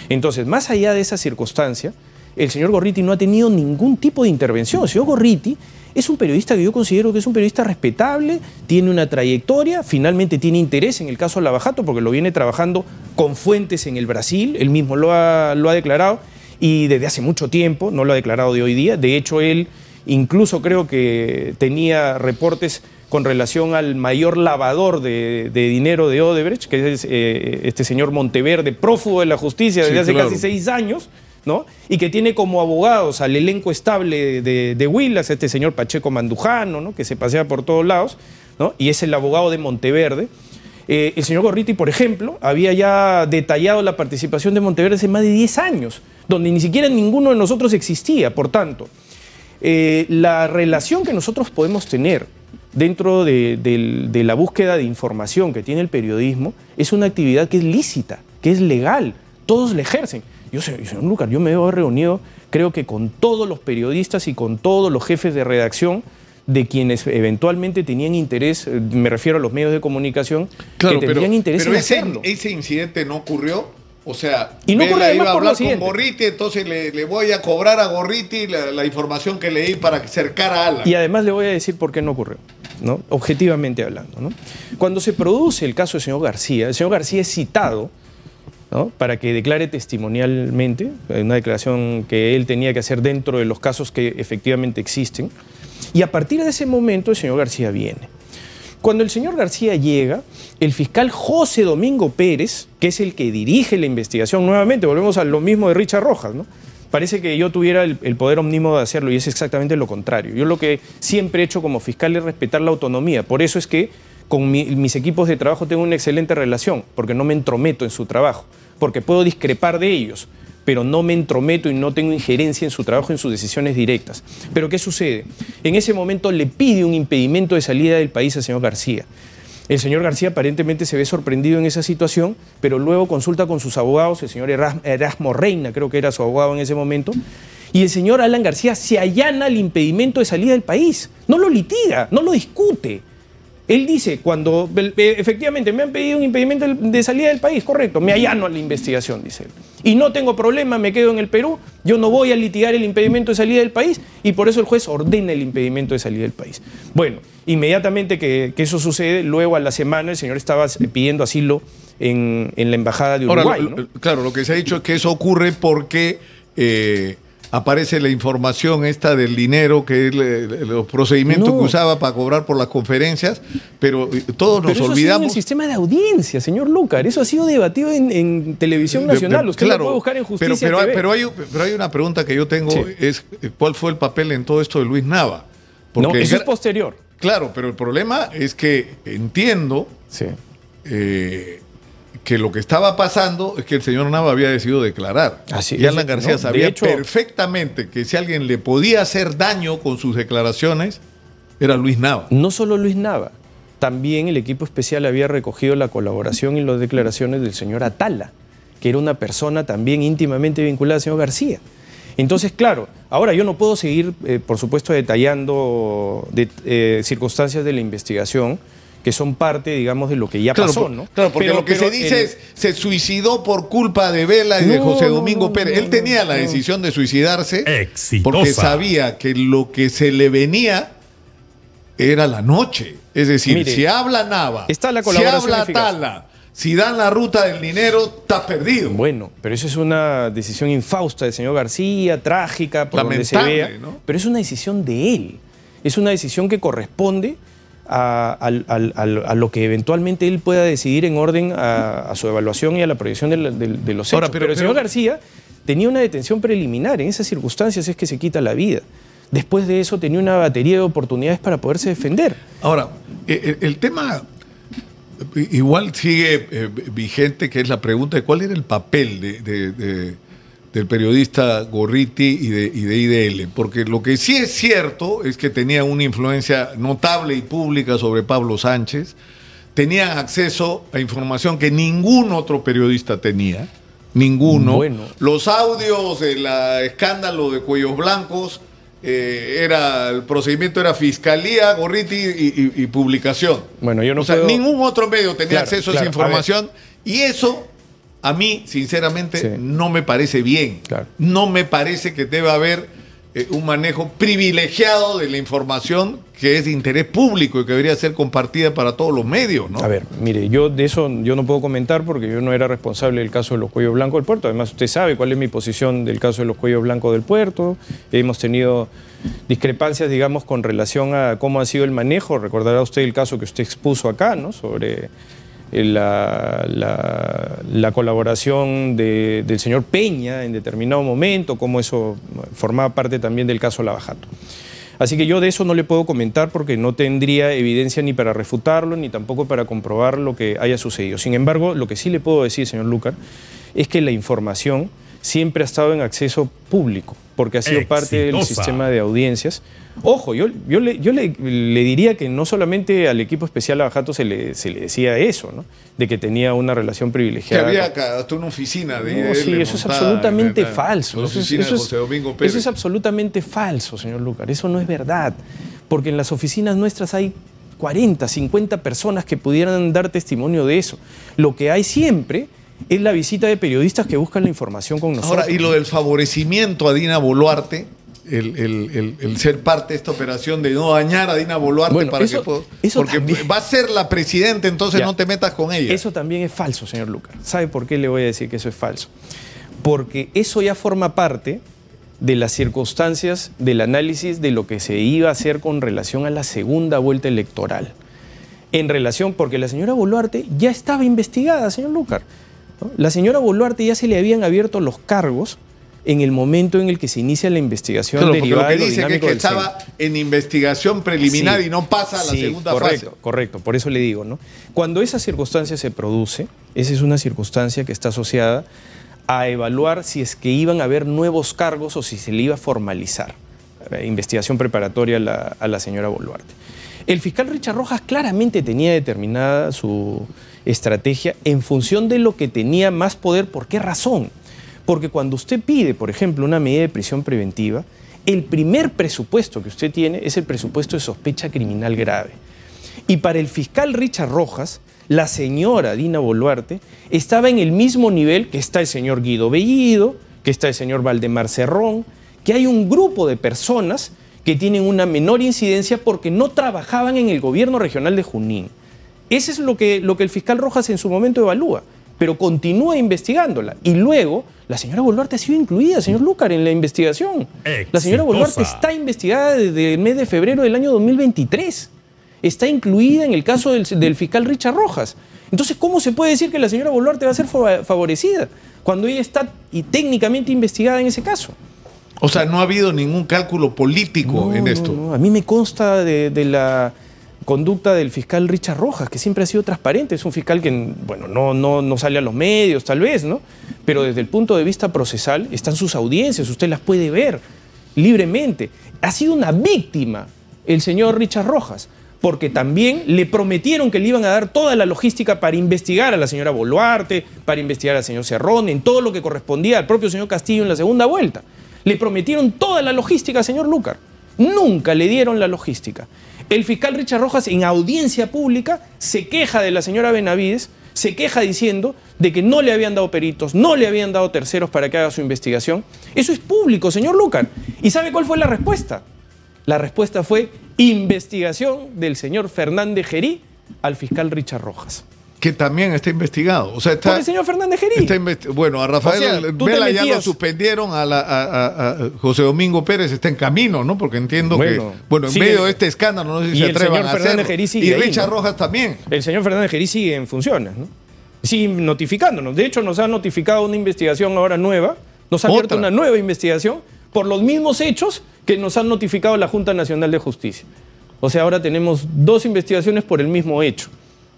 Entonces, más allá de esa circunstancia, el señor Gorriti no ha tenido ningún tipo de intervención. El señor Gorriti es un periodista que yo considero que es un periodista respetable, tiene una trayectoria, finalmente tiene interés en el caso Lavajato porque lo viene trabajando con fuentes en el Brasil, él mismo lo lo ha declarado y desde hace mucho tiempo, no lo ha declarado de hoy día, de hecho él Incluso creo que tenía reportes con relación al mayor lavador de, dinero de Odebrecht, que es eh, este señor Monteverde, prófugo de la justicia desde hace casi seis años. ¿No? Y que tiene como abogados al elenco estable de, de Willas, este señor Pacheco Mandujano, ¿no? Que se pasea por todos lados, ¿no? Y es el abogado de Monteverde. Eh, el señor Gorriti, por ejemplo, había ya detallado la participación de Monteverde hace más de 10 años, donde ni siquiera ninguno de nosotros existía, por tanto. Eh, la relación que nosotros podemos tener dentro de, la búsqueda de información que tiene el periodismo es una actividad que es lícita, que es legal, todos la ejercen. Yo, señor lugar, yo me he reunido, creo que con todos los periodistas y con todos los jefes de redacción de quienes eventualmente tenían interés, eh, me refiero a los medios de comunicación, que tenían interés en ese, ese incidente no ocurrió o sea, y no iba a hablar con Gorriti, entonces le, voy a cobrar a Gorriti la, información que le di para acercar a Alan. Y además le voy a decir por qué no ocurrió, ¿no? objetivamente hablando. Cuando se produce el caso del señor García, el señor García es citado para que declare testimonialmente, una declaración que él tenía que hacer dentro de los casos que efectivamente existen, y a partir de ese momento el señor García viene. Cuando el señor García llega, el fiscal José Domingo Pérez, que es el que dirige la investigación, nuevamente volvemos a lo mismo de Richard Rojas, ¿no? Parece que yo tuviera el, poder omnímodo de hacerlo y es exactamente lo contrario. Yo lo que siempre he hecho como fiscal es respetar la autonomía. Por eso es que con mis equipos de trabajo tengo una excelente relación, porque no me entrometo en su trabajo, porque puedo discrepar de ellos, pero no me entrometo y no tengo injerencia en su trabajo, en sus decisiones directas. Pero ¿qué sucede? En ese momento le pide un impedimento de salida del país al señor García. El señor García aparentemente se ve sorprendido en esa situación, pero luego consulta con sus abogados, el señor Erasmo Reina creo que era su abogado en ese momento, y el señor Alan García se allana el impedimento de salida del país, no lo litiga, no lo discute. Él dice, cuando eh, efectivamente me han pedido un impedimento de salida del país, correcto, me allano a la investigación, dice él. Y no tengo problema, me quedo en el Perú, yo no voy a litigar el impedimento de salida del país y por eso el juez ordena el impedimento de salida del país. Bueno, inmediatamente que, eso sucede, luego a la semana el señor estaba eh, pidiendo asilo en, la Embajada de Uruguay. Claro, lo que se ha dicho es que eso ocurre porque... Eh, aparece la información esta del dinero, que es los procedimientos que usaba para cobrar por las conferencias, pero eh, todos nos eso olvidamos. Ha sido el sistema de audiencia, señor Lucar, eso ha sido debatido en, televisión nacional. Usted lo puede buscar en justicia. Pero, pero, pero, hay, pero, hay, una pregunta que yo tengo: es eh, ¿cuál fue el papel en todo esto de Luis Nava? no, eso es posterior. Claro, pero el problema es que entiendo. Sí. Eh, que lo que estaba pasando es que el señor Nava había decidido declarar. Así y Alan García sabía perfectamente que si alguien le podía hacer daño con sus declaraciones, era Luis Nava. No solo Luis Nava, también el equipo especial había recogido la colaboración y las declaraciones del señor Atala, que era una persona también íntimamente vinculada al señor García. Entonces, claro, ahora yo no puedo seguir, eh, por supuesto, detallando eh, circunstancias de la investigación, que son parte, digamos, de lo que ya pasó, ¿no? Claro, porque lo que se dice es, se suicidó por culpa de Vela y de José Domingo Pérez. Él tenía la decisión de suicidarse porque sabía que lo que se le venía era la noche. Es decir, si habla Nava, si habla Tala, si dan la ruta del dinero, estás perdido. Bueno, pero eso es una decisión infausta del señor García, trágica, Lamentable, Pero es una decisión de él. Es una decisión que corresponde a, lo que eventualmente él pueda decidir en orden a, su evaluación y a la proyección de, los hechos. Ahora, pero, el señor García tenía una detención preliminar, en esas circunstancias es que se quita la vida. Después de eso tenía una batería de oportunidades para poderse defender. Ahora, eh, eh, el, tema igual sigue eh, vigente, que es la pregunta de cuál era el papel de del periodista Gorriti y de, IDL, porque lo que sí es cierto es que tenía una influencia notable y pública sobre Pablo Sánchez, Tenía acceso a información que ningún otro periodista tenía, ninguno. Bueno. Los audios del escándalo de cuellos blancos, eh, era el procedimiento era fiscalía, Gorriti y, publicación. Bueno, yo no ningún otro medio tenía acceso a esa información y eso a mí, sinceramente, no me parece bien. No me parece que deba haber eh, un manejo privilegiado de la información que es de interés público y que debería ser compartida para todos los medios, ¿no? A ver, mire, yo de eso yo no puedo comentar porque yo no era responsable del caso de los cuellos blancos del puerto. Además, usted sabe cuál es mi posición del caso de los cuellos blancos del puerto. Hemos tenido discrepancias, digamos, con relación a cómo ha sido el manejo. Recordará usted el caso que usted expuso acá, ¿no? Sobre eh, la, la, colaboración del señor Peña en determinado momento, como eso formaba parte también del caso Lavajato. Así que yo de eso no le puedo comentar porque no tendría evidencia ni para refutarlo ni tampoco para comprobar lo que haya sucedido. Sin embargo, lo que sí le puedo decir, señor Lucar, es que la información siempre ha estado en acceso público, porque ha sido parte del sistema de audiencias. Ojo, yo, yo, le, yo le, diría que no solamente al equipo especial Abajato se le, se le decía eso, ¿no? de que tenía una relación privilegiada. Que había hasta una oficina de no, Sí, eso es absolutamente falso. eso, es, eso es absolutamente falso, señor Lucar. Eso no es verdad, porque en las oficinas nuestras hay 40, 50 personas que pudieran dar testimonio de eso. Lo que hay siempre es la visita de periodistas que buscan la información con nosotros. Ahora, y lo del favorecimiento a Dina Boluarte, el, ser parte de esta operación de no dañar a Dina Boluarte para que porque va a ser la presidenta, entonces no te metas con ella. Eso también es falso, señor Lucas. ¿Sabe por qué le voy a decir que eso es falso? Porque eso ya forma parte de las circunstancias del análisis de lo que se iba a hacer con relación a la segunda vuelta electoral. En relación, porque la señora Boluarte ya estaba investigada, señor Lucar. La señora Boluarte ya se le habían abierto los cargos en el momento en el que se inicia la investigación claro, lo que dice que, es que estaba en investigación preliminar y no pasa a la segunda correcto, fase. Correcto, por eso le digo, ¿no? Cuando esa circunstancia se produce, esa es una circunstancia que está asociada a evaluar si es que iban a haber nuevos cargos o si se le iba a formalizar investigación preparatoria a la, a la señora Boluarte. El fiscal Richard Rojas claramente tenía determinada su estrategia en función de lo que tenía más poder. ¿Por qué razón? Porque cuando usted pide, por ejemplo, una medida de prisión preventiva, el primer presupuesto que usted tiene es el presupuesto de sospecha criminal grave. Y para el fiscal Richard Rojas, la señora Dina Boluarte estaba en el mismo nivel que está el señor Guido Bellido, que está el señor Valdemar Cerrón, que hay un grupo de personas que tienen una menor incidencia porque no trabajaban en el gobierno regional de Junín. Ese es lo que, lo que el fiscal Rojas en su momento evalúa, pero continúa investigándola. Y luego, la señora Boluarte ha sido incluida, señor Lucar, en la investigación. La señora Boluarte está investigada desde el mes de febrero del año 2023. Está incluida en el caso del, fiscal Richard Rojas. Entonces, ¿cómo se puede decir que la señora Boluarte va a ser favorecida cuando ella está y técnicamente investigada en ese caso? O sea, no ha habido ningún cálculo político en esto. A mí me consta de, la conducta del fiscal Richard Rojas, que siempre ha sido transparente. Es un fiscal que, bueno, no, no, no sale a los medios, tal vez, ¿no? Pero desde el punto de vista procesal están sus audiencias, usted las puede ver libremente. Ha sido una víctima el señor Richard Rojas, porque también le prometieron que le iban a dar toda la logística para investigar a la señora Boluarte, para investigar al señor Cerrón, en todo lo que correspondía al propio señor Castillo en la segunda vuelta. Le prometieron toda la logística señor Lucar. Nunca le dieron la logística. El fiscal Richard Rojas en audiencia pública se queja de la señora Benavides, se queja diciendo de que no le habían dado peritos, no le habían dado terceros para que haga su investigación. Eso es público, señor Lucar. ¿Y sabe cuál fue la respuesta? La respuesta fue investigación del señor Fernández Gerí al fiscal Richard Rojas que también está investigado. O sea, está, el señor Fernández Gerí. Está bueno, a Rafael Vela ya lo suspendieron, a, José Domingo Pérez está en camino, ¿no? Porque entiendo que, bueno, en medio de este escándalo, no sé si se el señor Fernández Y ahí, Rojas también. El señor Fernández Gerí sigue en funciones, ¿no? Sigue notificándonos. De hecho, nos ha notificado una investigación ahora nueva, nos ha abierto una nueva investigación por los mismos hechos que nos han notificado la Junta Nacional de Justicia. O sea, ahora tenemos dos investigaciones por el mismo hecho.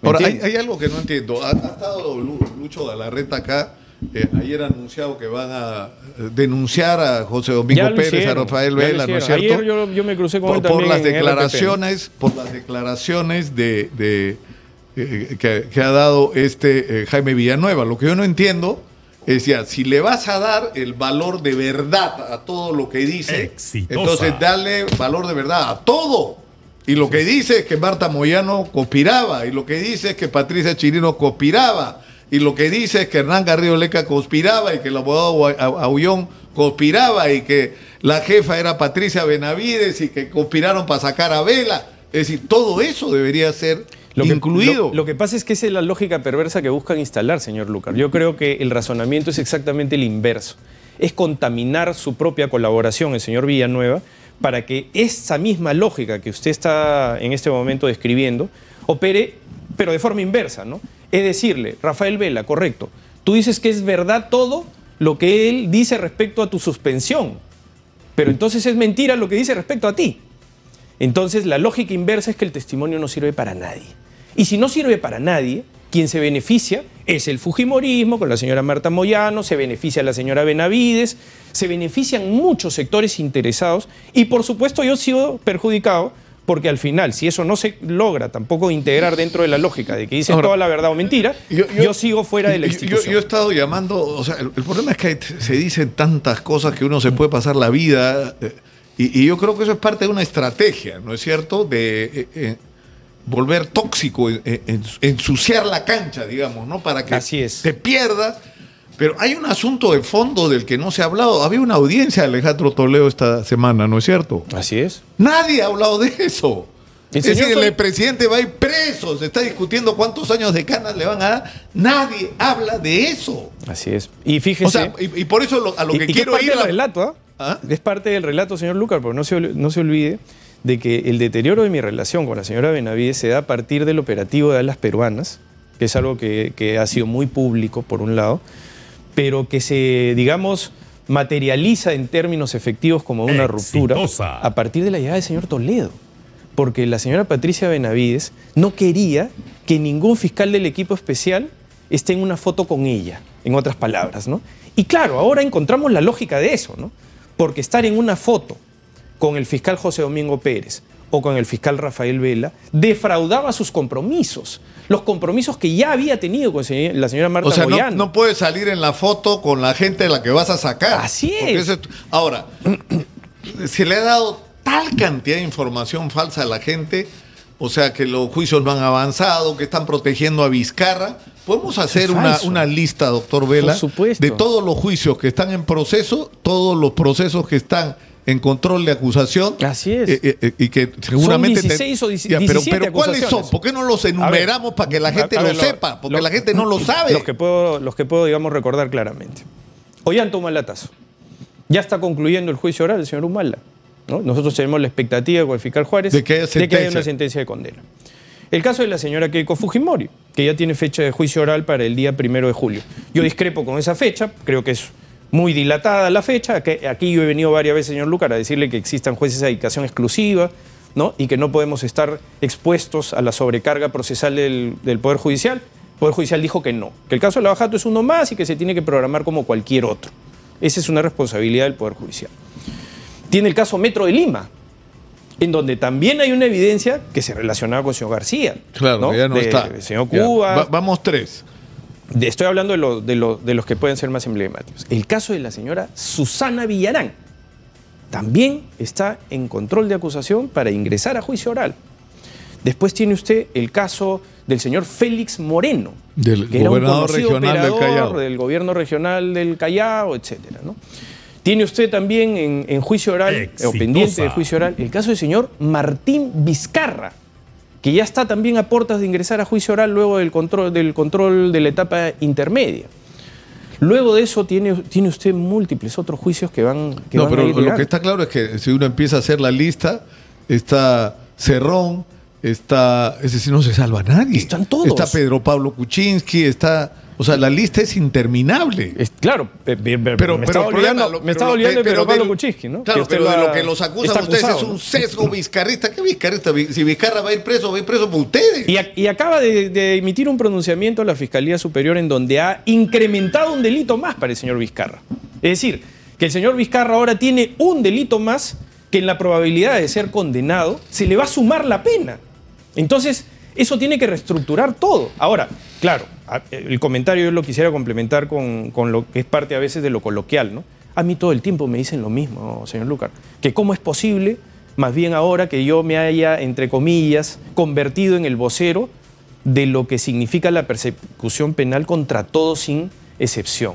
Ahora, hay, algo que no entiendo. Ha, estado Lucho de la Reta acá. Eh, ayer anunciado que van a eh, denunciar a José Domingo Pérez, a Rafael Vela, ¿no es cierto? yo, me crucé con por, él por las declaraciones, por las declaraciones de, eh, que, ha dado este Jaime Villanueva. Lo que yo no entiendo es ya, si le vas a dar el valor de verdad a todo lo que dice, entonces dale valor de verdad a todo y lo que dice es que Marta Moyano conspiraba, y lo que dice es que Patricia Chirino conspiraba, y lo que dice es que Hernán Garrido Leca conspiraba, y que el abogado Aullón conspiraba, y que la jefa era Patricia Benavides, y que conspiraron para sacar a Vela. Es decir, todo eso debería ser incluido. Lo, lo, que pasa es que esa es la lógica perversa que buscan instalar, señor Lucar. Yo creo que el razonamiento es exactamente el inverso. Es contaminar su propia colaboración, el señor Villanueva, para que esa misma lógica que usted está en este momento describiendo opere, pero de forma inversa, ¿no? Es decirle, Rafael Vela, correcto, tú dices que es verdad todo lo que él dice respecto a tu suspensión, pero entonces es mentira lo que dice respecto a ti. Entonces la lógica inversa es que el testimonio no sirve para nadie. Y si no sirve para nadie, quien se beneficia es el Fujimorismo, con la señora Marta Moyano, se beneficia la señora Benavides, se benefician muchos sectores interesados y por supuesto yo sigo perjudicado porque al final, si eso no se logra tampoco integrar dentro de la lógica de que dicen toda la verdad o mentira, yo, sigo fuera de la institución. Yo, he estado llamando, o sea, el, problema es que se dicen tantas cosas que uno se puede pasar la vida, eh, y, yo creo que eso es parte de una estrategia, ¿no es cierto?, de eh, eh, volver tóxico, eh, eh, ensuciar la cancha, digamos, ¿no? Para que te pierdas. Pero hay un asunto de fondo del que no se ha hablado. Había una audiencia de Alejandro Toledo esta semana, ¿no es cierto? Así es. Nadie ha hablado de eso. Es decir, el presidente va a ir preso, se está discutiendo cuántos años de canas le van a dar. Nadie habla de eso. Así es. Y fíjese. O sea, y, por eso a lo que quiero ir. Del relato, ¿ah? ¿Ah? Es parte del relato, señor Lucas, pero no no se olvide de que el deterioro de mi relación con la señora Benavides se da a partir del operativo de Alas Peruanas, que es algo que, ha sido muy público, por un lado, pero que se, digamos, materializa en términos efectivos como una ruptura a partir de la llegada del señor Toledo. Porque la señora Patricia Benavides no quería que ningún fiscal del equipo especial esté en una foto con ella, en otras palabras, ¿no? Y claro, ahora encontramos la lógica de eso, ¿no? Porque estar en una foto con el fiscal José Domingo Pérez o con el fiscal Rafael Vela, defraudaba sus compromisos, los compromisos que ya había tenido con la señora Marta o sea, no, puede salir en la foto con la gente de la que vas a sacar. Así es. ahora, [CLEARS THROAT] se le ha dado tal cantidad de información falsa a la gente, o sea, que los juicios no han avanzado, que están protegiendo a Vizcarra. Podemos hacer una, una, lista, doctor Vela, de todos los juicios que están en proceso, todos los procesos que están en control de acusación. Así es. Eh, eh, eh, y que seguramente. Son 16 o 17 pero, ¿cuáles son? ¿Por qué no los enumeramos para que la gente lo, sepa? Porque la gente no lo sabe. Los que puedo, los que puedo digamos, recordar claramente. la taza. Ya está concluyendo el juicio oral del señor Humala. Nosotros tenemos la expectativa de Juárez de que, de haya una sentencia de condena. El caso de la señora Keiko Fujimori, que ya tiene fecha de juicio oral para el día primero de julio. Yo discrepo con esa fecha, creo que es muy dilatada la fecha. Aquí yo he venido varias veces, señor Lucar, a decirle que existan jueces de dedicación exclusiva ¿no? y que no podemos estar expuestos a la sobrecarga procesal del, Poder Judicial. El Poder Judicial dijo que no, que el caso de la Bajato es uno más y que se tiene que programar como cualquier otro. Esa es una responsabilidad del Poder Judicial. Tiene el caso Metro de Lima, en donde también hay una evidencia que se relacionaba con el señor García. Claro, ¿no? ya no está. El señor Cuba. vamos tres. Estoy hablando de, de, los que pueden ser más emblemáticos. El caso de la señora Susana Villarán también está en control de acusación para ingresar a juicio oral. Después tiene usted el caso del señor Félix Moreno, del que era un conocido del, gobierno regional del Callao, etc. Tiene usted también en, juicio oral, eh, o pendiente de juicio oral, el caso del señor Martín Vizcarra, que ya está también a puertas de ingresar a juicio oral luego del control, del control de la etapa intermedia. Luego de eso tiene, tiene usted múltiples otros juicios que van... no, pero lo que está claro es que si uno empieza a hacer la lista, está Cerrón, está... Es decir, no se salva nadie. Están todos. Está Pedro Pablo Kuczynski, está... O sea, la lista es interminable. claro, eh, pero, me estaba olvidando, me pero, Pablo ¿no? Claro, pero de lo que los acusan ustedes es un sesgo vizcarrista. ¿Qué vizcarrista? Si Vizcarra va a ir preso, va a ir preso por ustedes. Y, acaba de, de, emitir un pronunciamiento a la Fiscalía Superior en donde ha incrementado un delito más para el señor Vizcarra. Es decir, que el señor Vizcarra ahora tiene un delito más que en la probabilidad de ser condenado se le va a sumar la pena. Entonces, eso tiene que reestructurar todo. Ahora, claro, el comentario yo lo quisiera complementar con, lo que es parte a veces de lo coloquial, ¿no? A mí todo el tiempo me dicen lo mismo, señor Lucar, que cómo es posible, más bien ahora que yo me haya, entre comillas, convertido en el vocero de lo que significa la persecución penal contra todos sin excepción.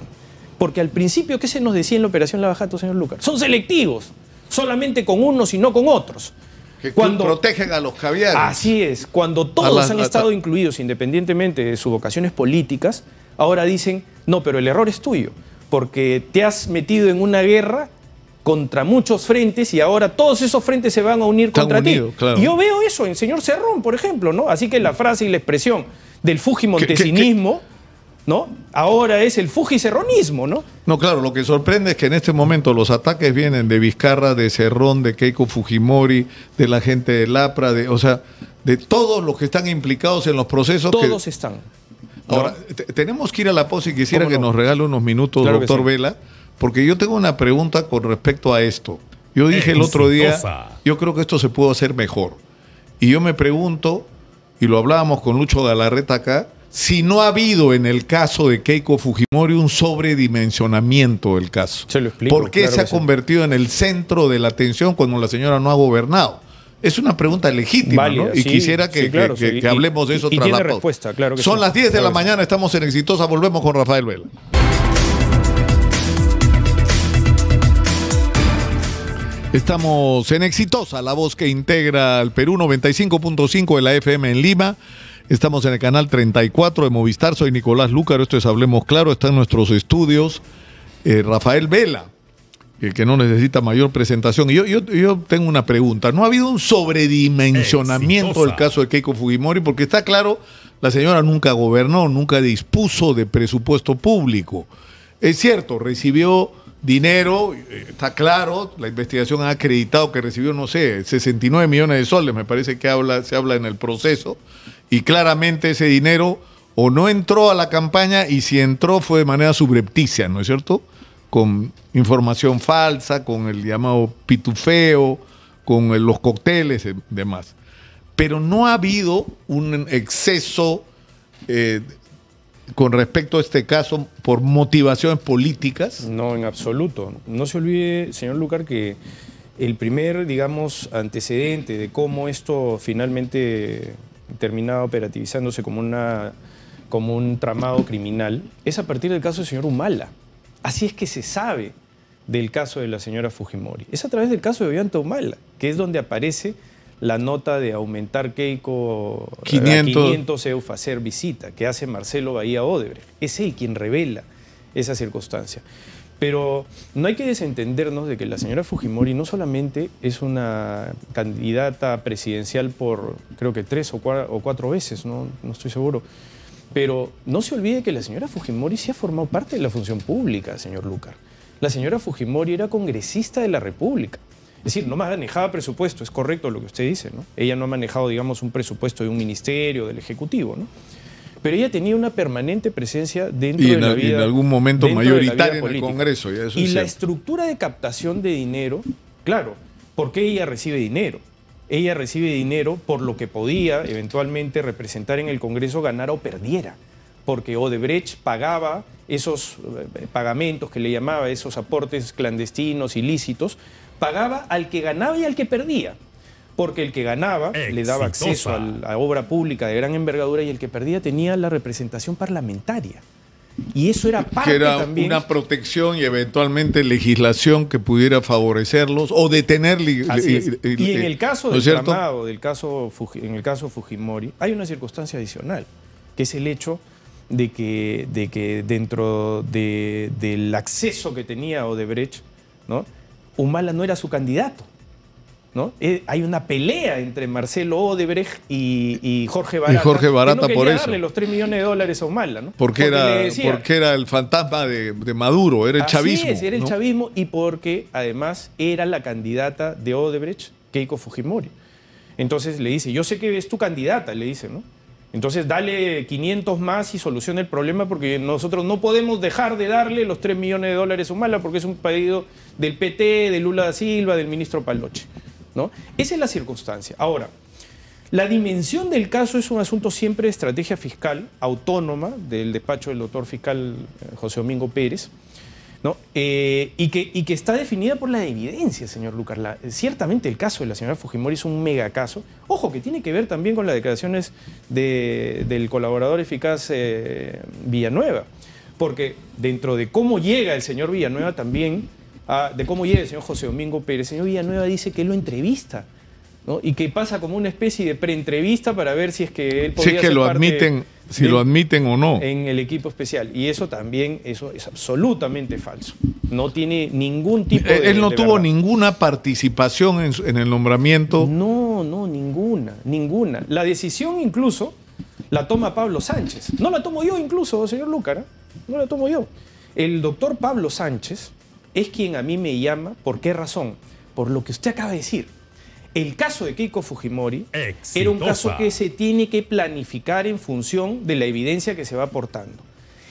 Porque al principio, ¿qué se nos decía en la operación bajato señor Lucar? Son selectivos, solamente con unos y no con otros. Que cuando, protegen a los caviares. Así es, cuando todos han estado incluidos, independientemente de sus vocaciones políticas, ahora dicen, no, pero el error es tuyo, porque te has metido en una guerra contra muchos frentes y ahora todos esos frentes se van a unir contra ti. yo veo eso en señor Cerrón, por ejemplo, ¿no? Así que la frase y la expresión del fujimontesinismo... ¿Qué, ¿no? Ahora es el fujicerronismo, ¿no? No, claro, lo que sorprende es que en este momento los ataques vienen de Vizcarra, de Cerrón, de Keiko Fujimori, de la gente de Lapra, de, o sea, de todos los que están implicados en los procesos. Todos están. Ahora, tenemos que ir a la pose y quisiera que nos regale unos minutos, doctor Vela, porque yo tengo una pregunta con respecto a esto. Yo dije el otro día, yo creo que esto se puede hacer mejor. Y yo me pregunto, y lo hablábamos con Lucho Galarreta acá, si no ha habido en el caso de Keiko Fujimori un sobredimensionamiento del caso. ¿Por qué se ha convertido en el centro de la atención cuando la señora no ha gobernado? Es una pregunta legítima, Y quisiera que, hablemos de eso la respuesta, claro Son las 10 de la mañana, estamos en Exitosa, volvemos con Rafael Vela. Estamos en Exitosa, la voz que integra al Perú 95.5 de la FM en Lima. Estamos en el canal 34 de Movistar. Soy Nicolás Lúcaro. Esto es Hablemos Claro. Está en nuestros estudios. Eh, Rafael Vela, el que no necesita mayor presentación. Y yo, yo, tengo una pregunta. ¿No ha habido un sobredimensionamiento del caso de Keiko Fujimori? Porque está claro, la señora nunca gobernó, nunca dispuso de presupuesto público. Es cierto, recibió dinero, eh, está claro, la investigación ha acreditado que recibió, no sé, 69 millones de soles, me parece que habla, se habla en el proceso, y claramente ese dinero o no entró a la campaña y si entró fue de manera subrepticia, ¿no es cierto? Con información falsa, con el llamado pitufeo, con los cócteles y eh, demás. Pero no ha habido un exceso eh, con respecto a este caso por motivaciones políticas. No, en absoluto. No se olvide, señor Lucar, que el primer, digamos, antecedente de cómo esto finalmente terminado operativizándose como, una, como un tramado criminal, es a partir del caso del señor Humala. Así es que se sabe del caso de la señora Fujimori. Es a través del caso de Ollanta Humala, que es donde aparece la nota de aumentar Keiko 500, eh, a 500 euros hacer visita, que hace Marcelo Bahía Odebrecht. Es él quien revela esa circunstancia. Pero no hay que desentendernos de que la señora Fujimori no solamente es una candidata presidencial por creo que tres o cuatro, veces, ¿no? no estoy seguro. Pero no se olvide que la señora Fujimori sí ha formado parte de la función pública, señor Lucar. La señora Fujimori era congresista de la República. Es decir, no manejaba presupuesto, es correcto lo que usted dice, ¿no? Ella no ha manejado, digamos, un presupuesto de un ministerio, del Ejecutivo, ¿no? pero ella tenía una permanente presencia dentro de la vida. Y en algún momento mayoritaria en el Congreso. y la estructura de captación de dinero, claro, porque ella recibe dinero? Ella recibe dinero por lo que podía eventualmente representar en el Congreso, ganar o perdiera, porque Odebrecht pagaba esos eh, pagamentos que le llamaba, esos aportes clandestinos, ilícitos, pagaba al que ganaba y al que perdía porque el que ganaba le daba acceso a, la obra pública de gran envergadura y el que perdía tenía la representación parlamentaria. Y eso era parte que era una protección y eventualmente legislación que pudiera favorecerlos o detener. Y en eh, el caso de del caso, en el caso Fujimori, hay una circunstancia adicional, que es el hecho de que, de que dentro del acceso que tenía Odebrecht, ¿no? Humala no era su candidato. Eh, hay una pelea entre Marcelo Odebrecht y, Jorge Barata. Y Jorge Barata por eso. darle los 3 millones de dólares a Humala, ¿no? Porque, era, porque era el fantasma de, Maduro, era el chavismo. era el chavismo y porque además era la candidata de Odebrecht, Keiko Fujimori. Entonces le dice, yo sé que es tu candidata, le dice, ¿no? Entonces dale 500 más y soluciona el problema porque nosotros no podemos dejar de darle los 3 millones de dólares a Humala porque es un pedido del PT, de Lula da Silva, del ministro Paloche. ¿no? Esa es la circunstancia. Ahora, la dimensión del caso es un asunto siempre de estrategia fiscal autónoma del despacho del doctor fiscal eh, José Domingo Pérez, ¿no? Eh, y, que, está definida por la evidencia, señor Lucas. ciertamente el caso de la señora Fujimori es un megacaso. Ojo, que tiene que ver también con las declaraciones del colaborador eficaz eh, Villanueva. Porque dentro de cómo llega el señor Villanueva también Ah, de cómo llega el señor José Domingo Pérez. El señor Villanueva dice que lo entrevista. ¿no? Y que pasa como una especie de preentrevista para ver si es que él podría si es que lo admiten, si lo admiten o no. En el equipo especial. Y eso también eso es absolutamente falso. No tiene ningún tipo eh, de. Él no tuvo ninguna participación en, el nombramiento. No, no, ninguna, ninguna. La decisión incluso la toma Pablo Sánchez. No la tomo yo incluso, señor Lucara no la tomo yo. El doctor Pablo Sánchez es quien a mí me llama. ¿Por qué razón? Por lo que usted acaba de decir. El caso de Keiko Fujimori era un caso que se tiene que planificar en función de la evidencia que se va aportando.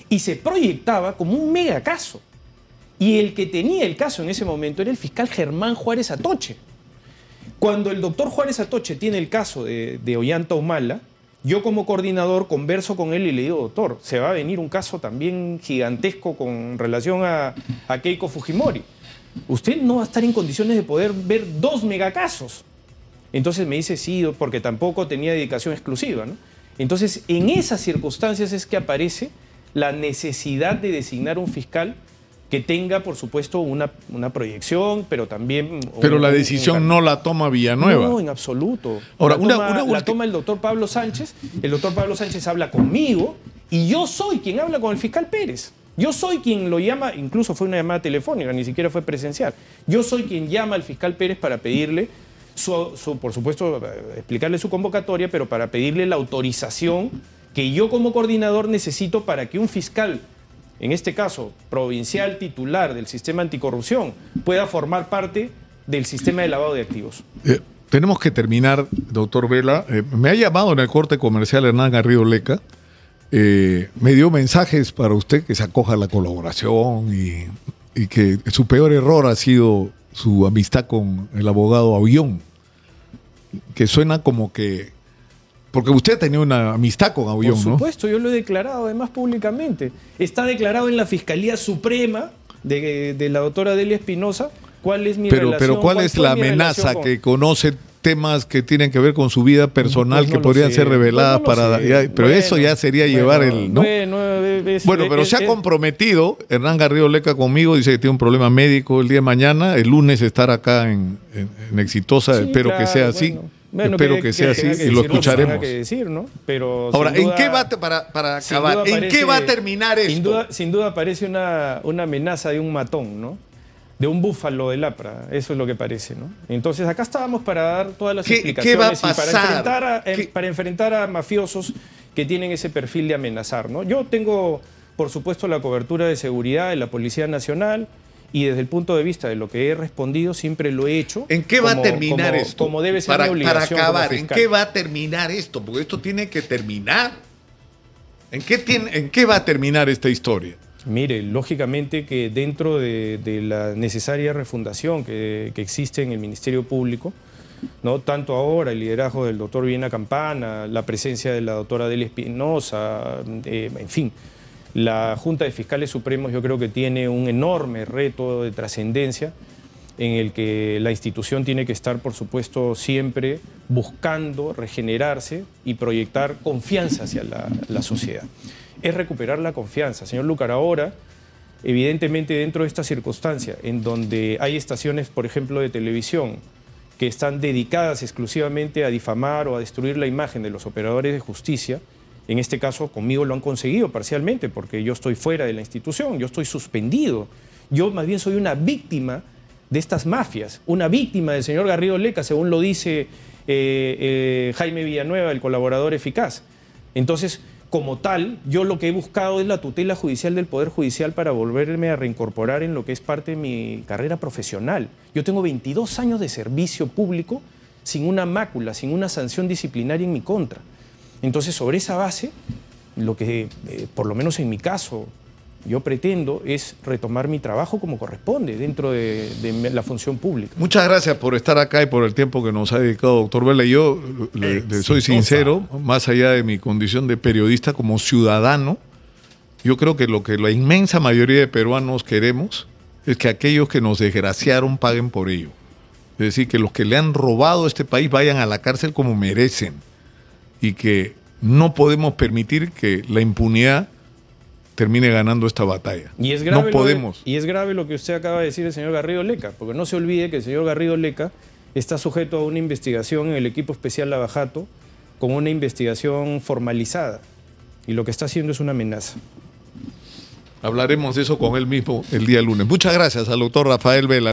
Y se proyectaba como un mega caso. Y el que tenía el caso en ese momento era el fiscal Germán Juárez Atoche. Cuando el doctor Juárez Atoche tiene el caso de Ollanta Humala, yo como coordinador converso con él y le digo, doctor, se va a venir un caso también gigantesco con relación a, Keiko Fujimori. Usted no va a estar en condiciones de poder ver dos megacasos. Entonces me dice, sí, porque tampoco tenía dedicación exclusiva. Entonces, en esas circunstancias es que aparece la necesidad de designar un fiscal que tenga, por supuesto, una, una proyección, pero también... Pero la decisión no la toma Villanueva. No, en absoluto. Ahora, la, una, toma, la toma el doctor Pablo Sánchez, el doctor Pablo Sánchez habla conmigo y yo soy quien habla con el fiscal Pérez. Yo soy quien lo llama, incluso fue una llamada telefónica, ni siquiera fue presencial. Yo soy quien llama al fiscal Pérez para pedirle, por supuesto, explicarle su convocatoria, pero para pedirle la autorización que yo como coordinador necesito para que un fiscal en este caso provincial titular del sistema anticorrupción, pueda formar parte del sistema de lavado de activos. Eh, tenemos que terminar, doctor Vela. Eh, me ha llamado en el corte comercial Hernán Garrido Leca. Eh, me dio mensajes para usted que se acoja a la colaboración y, y, que su peor error ha sido su amistad con el abogado Avión, que suena como que porque usted ha tenido una amistad con Aullón, ¿no? Por supuesto, yo lo he declarado, además públicamente. Está declarado en la Fiscalía Suprema de, la doctora Delia Espinosa cuál es mi pero, Pero ¿cuál, es la amenaza que conoce temas que tienen que ver con su vida personal pues que podrían ser reveladas pues para... pero eso ya sería llevar el... Bueno, eh, pero se ha comprometido Hernán Garrido Leca conmigo, dice que tiene un problema médico el día de mañana, el lunes estar acá en, Exitosa, espero que sea así. Espero que, sea así y lo escucharemos. Pero Ahora, ¿en qué va para, acabar? ¿En qué va a terminar esto? Sin duda, parece una, una amenaza de un matón, ¿no? De un búfalo de Lapra, eso es lo que parece, ¿no? Entonces acá estábamos para dar todas las explicaciones Y para enfrentar a, para enfrentar a mafiosos que tienen ese perfil de amenazar, ¿no? Yo tengo, por supuesto, la cobertura de seguridad de la Policía Nacional, y desde el punto de vista de lo que he respondido siempre lo he hecho. ¿En qué va a terminar esto? Como debe ser para, obligación para acabar, ¿en qué va a terminar esto? Porque esto tiene que terminar. ¿En qué, en qué va a terminar esta historia? Mire, lógicamente que dentro de, la necesaria refundación que, existe en el Ministerio Público, ¿no? tanto ahora el liderazgo del doctor Viena Campana, la presencia de la doctora Delia Espinosa, eh, en fin, la Junta de Fiscales Supremos yo creo que tiene un enorme reto de trascendencia en el que la institución tiene que estar, por supuesto, siempre buscando regenerarse y proyectar confianza hacia la, sociedad. Es recuperar la confianza. Señor Lucar, ahora, evidentemente dentro de esta circunstancia, en donde hay estaciones, por ejemplo, de televisión, que están dedicadas exclusivamente a difamar o a destruir la imagen de los operadores de justicia, en este caso, conmigo lo han conseguido parcialmente, porque yo estoy fuera de la institución, yo estoy suspendido. Yo más bien soy una víctima de estas mafias, una víctima del señor Garrido Leca, según lo dice eh, eh, Jaime Villanueva, el colaborador eficaz. Entonces, como tal, yo lo que he buscado es la tutela judicial del Poder Judicial para volverme a reincorporar en lo que es parte de mi carrera profesional. Yo tengo 22 años de servicio público sin una mácula, sin una sanción disciplinaria en mi contra. Entonces, sobre esa base, lo que, eh, por lo menos en mi caso, yo pretendo es retomar mi trabajo como corresponde dentro de, la función pública. Muchas gracias por estar acá y por el tiempo que nos ha dedicado, doctor Vela. Yo le soy sincero, más allá de mi condición de periodista como ciudadano, yo creo que lo que la inmensa mayoría de peruanos queremos es que aquellos que nos desgraciaron paguen por ello. Es decir, que los que le han robado a este país vayan a la cárcel como merecen y que no podemos permitir que la impunidad termine ganando esta batalla. Y es grave no y es grave lo que usted acaba de decir el señor Garrido Leca, porque no se olvide que el señor Garrido Leca está sujeto a una investigación en el equipo especial Lavajato con una investigación formalizada. Y lo que está haciendo es una amenaza. Hablaremos de eso con él mismo el día lunes. Muchas gracias al doctor Rafael Vela.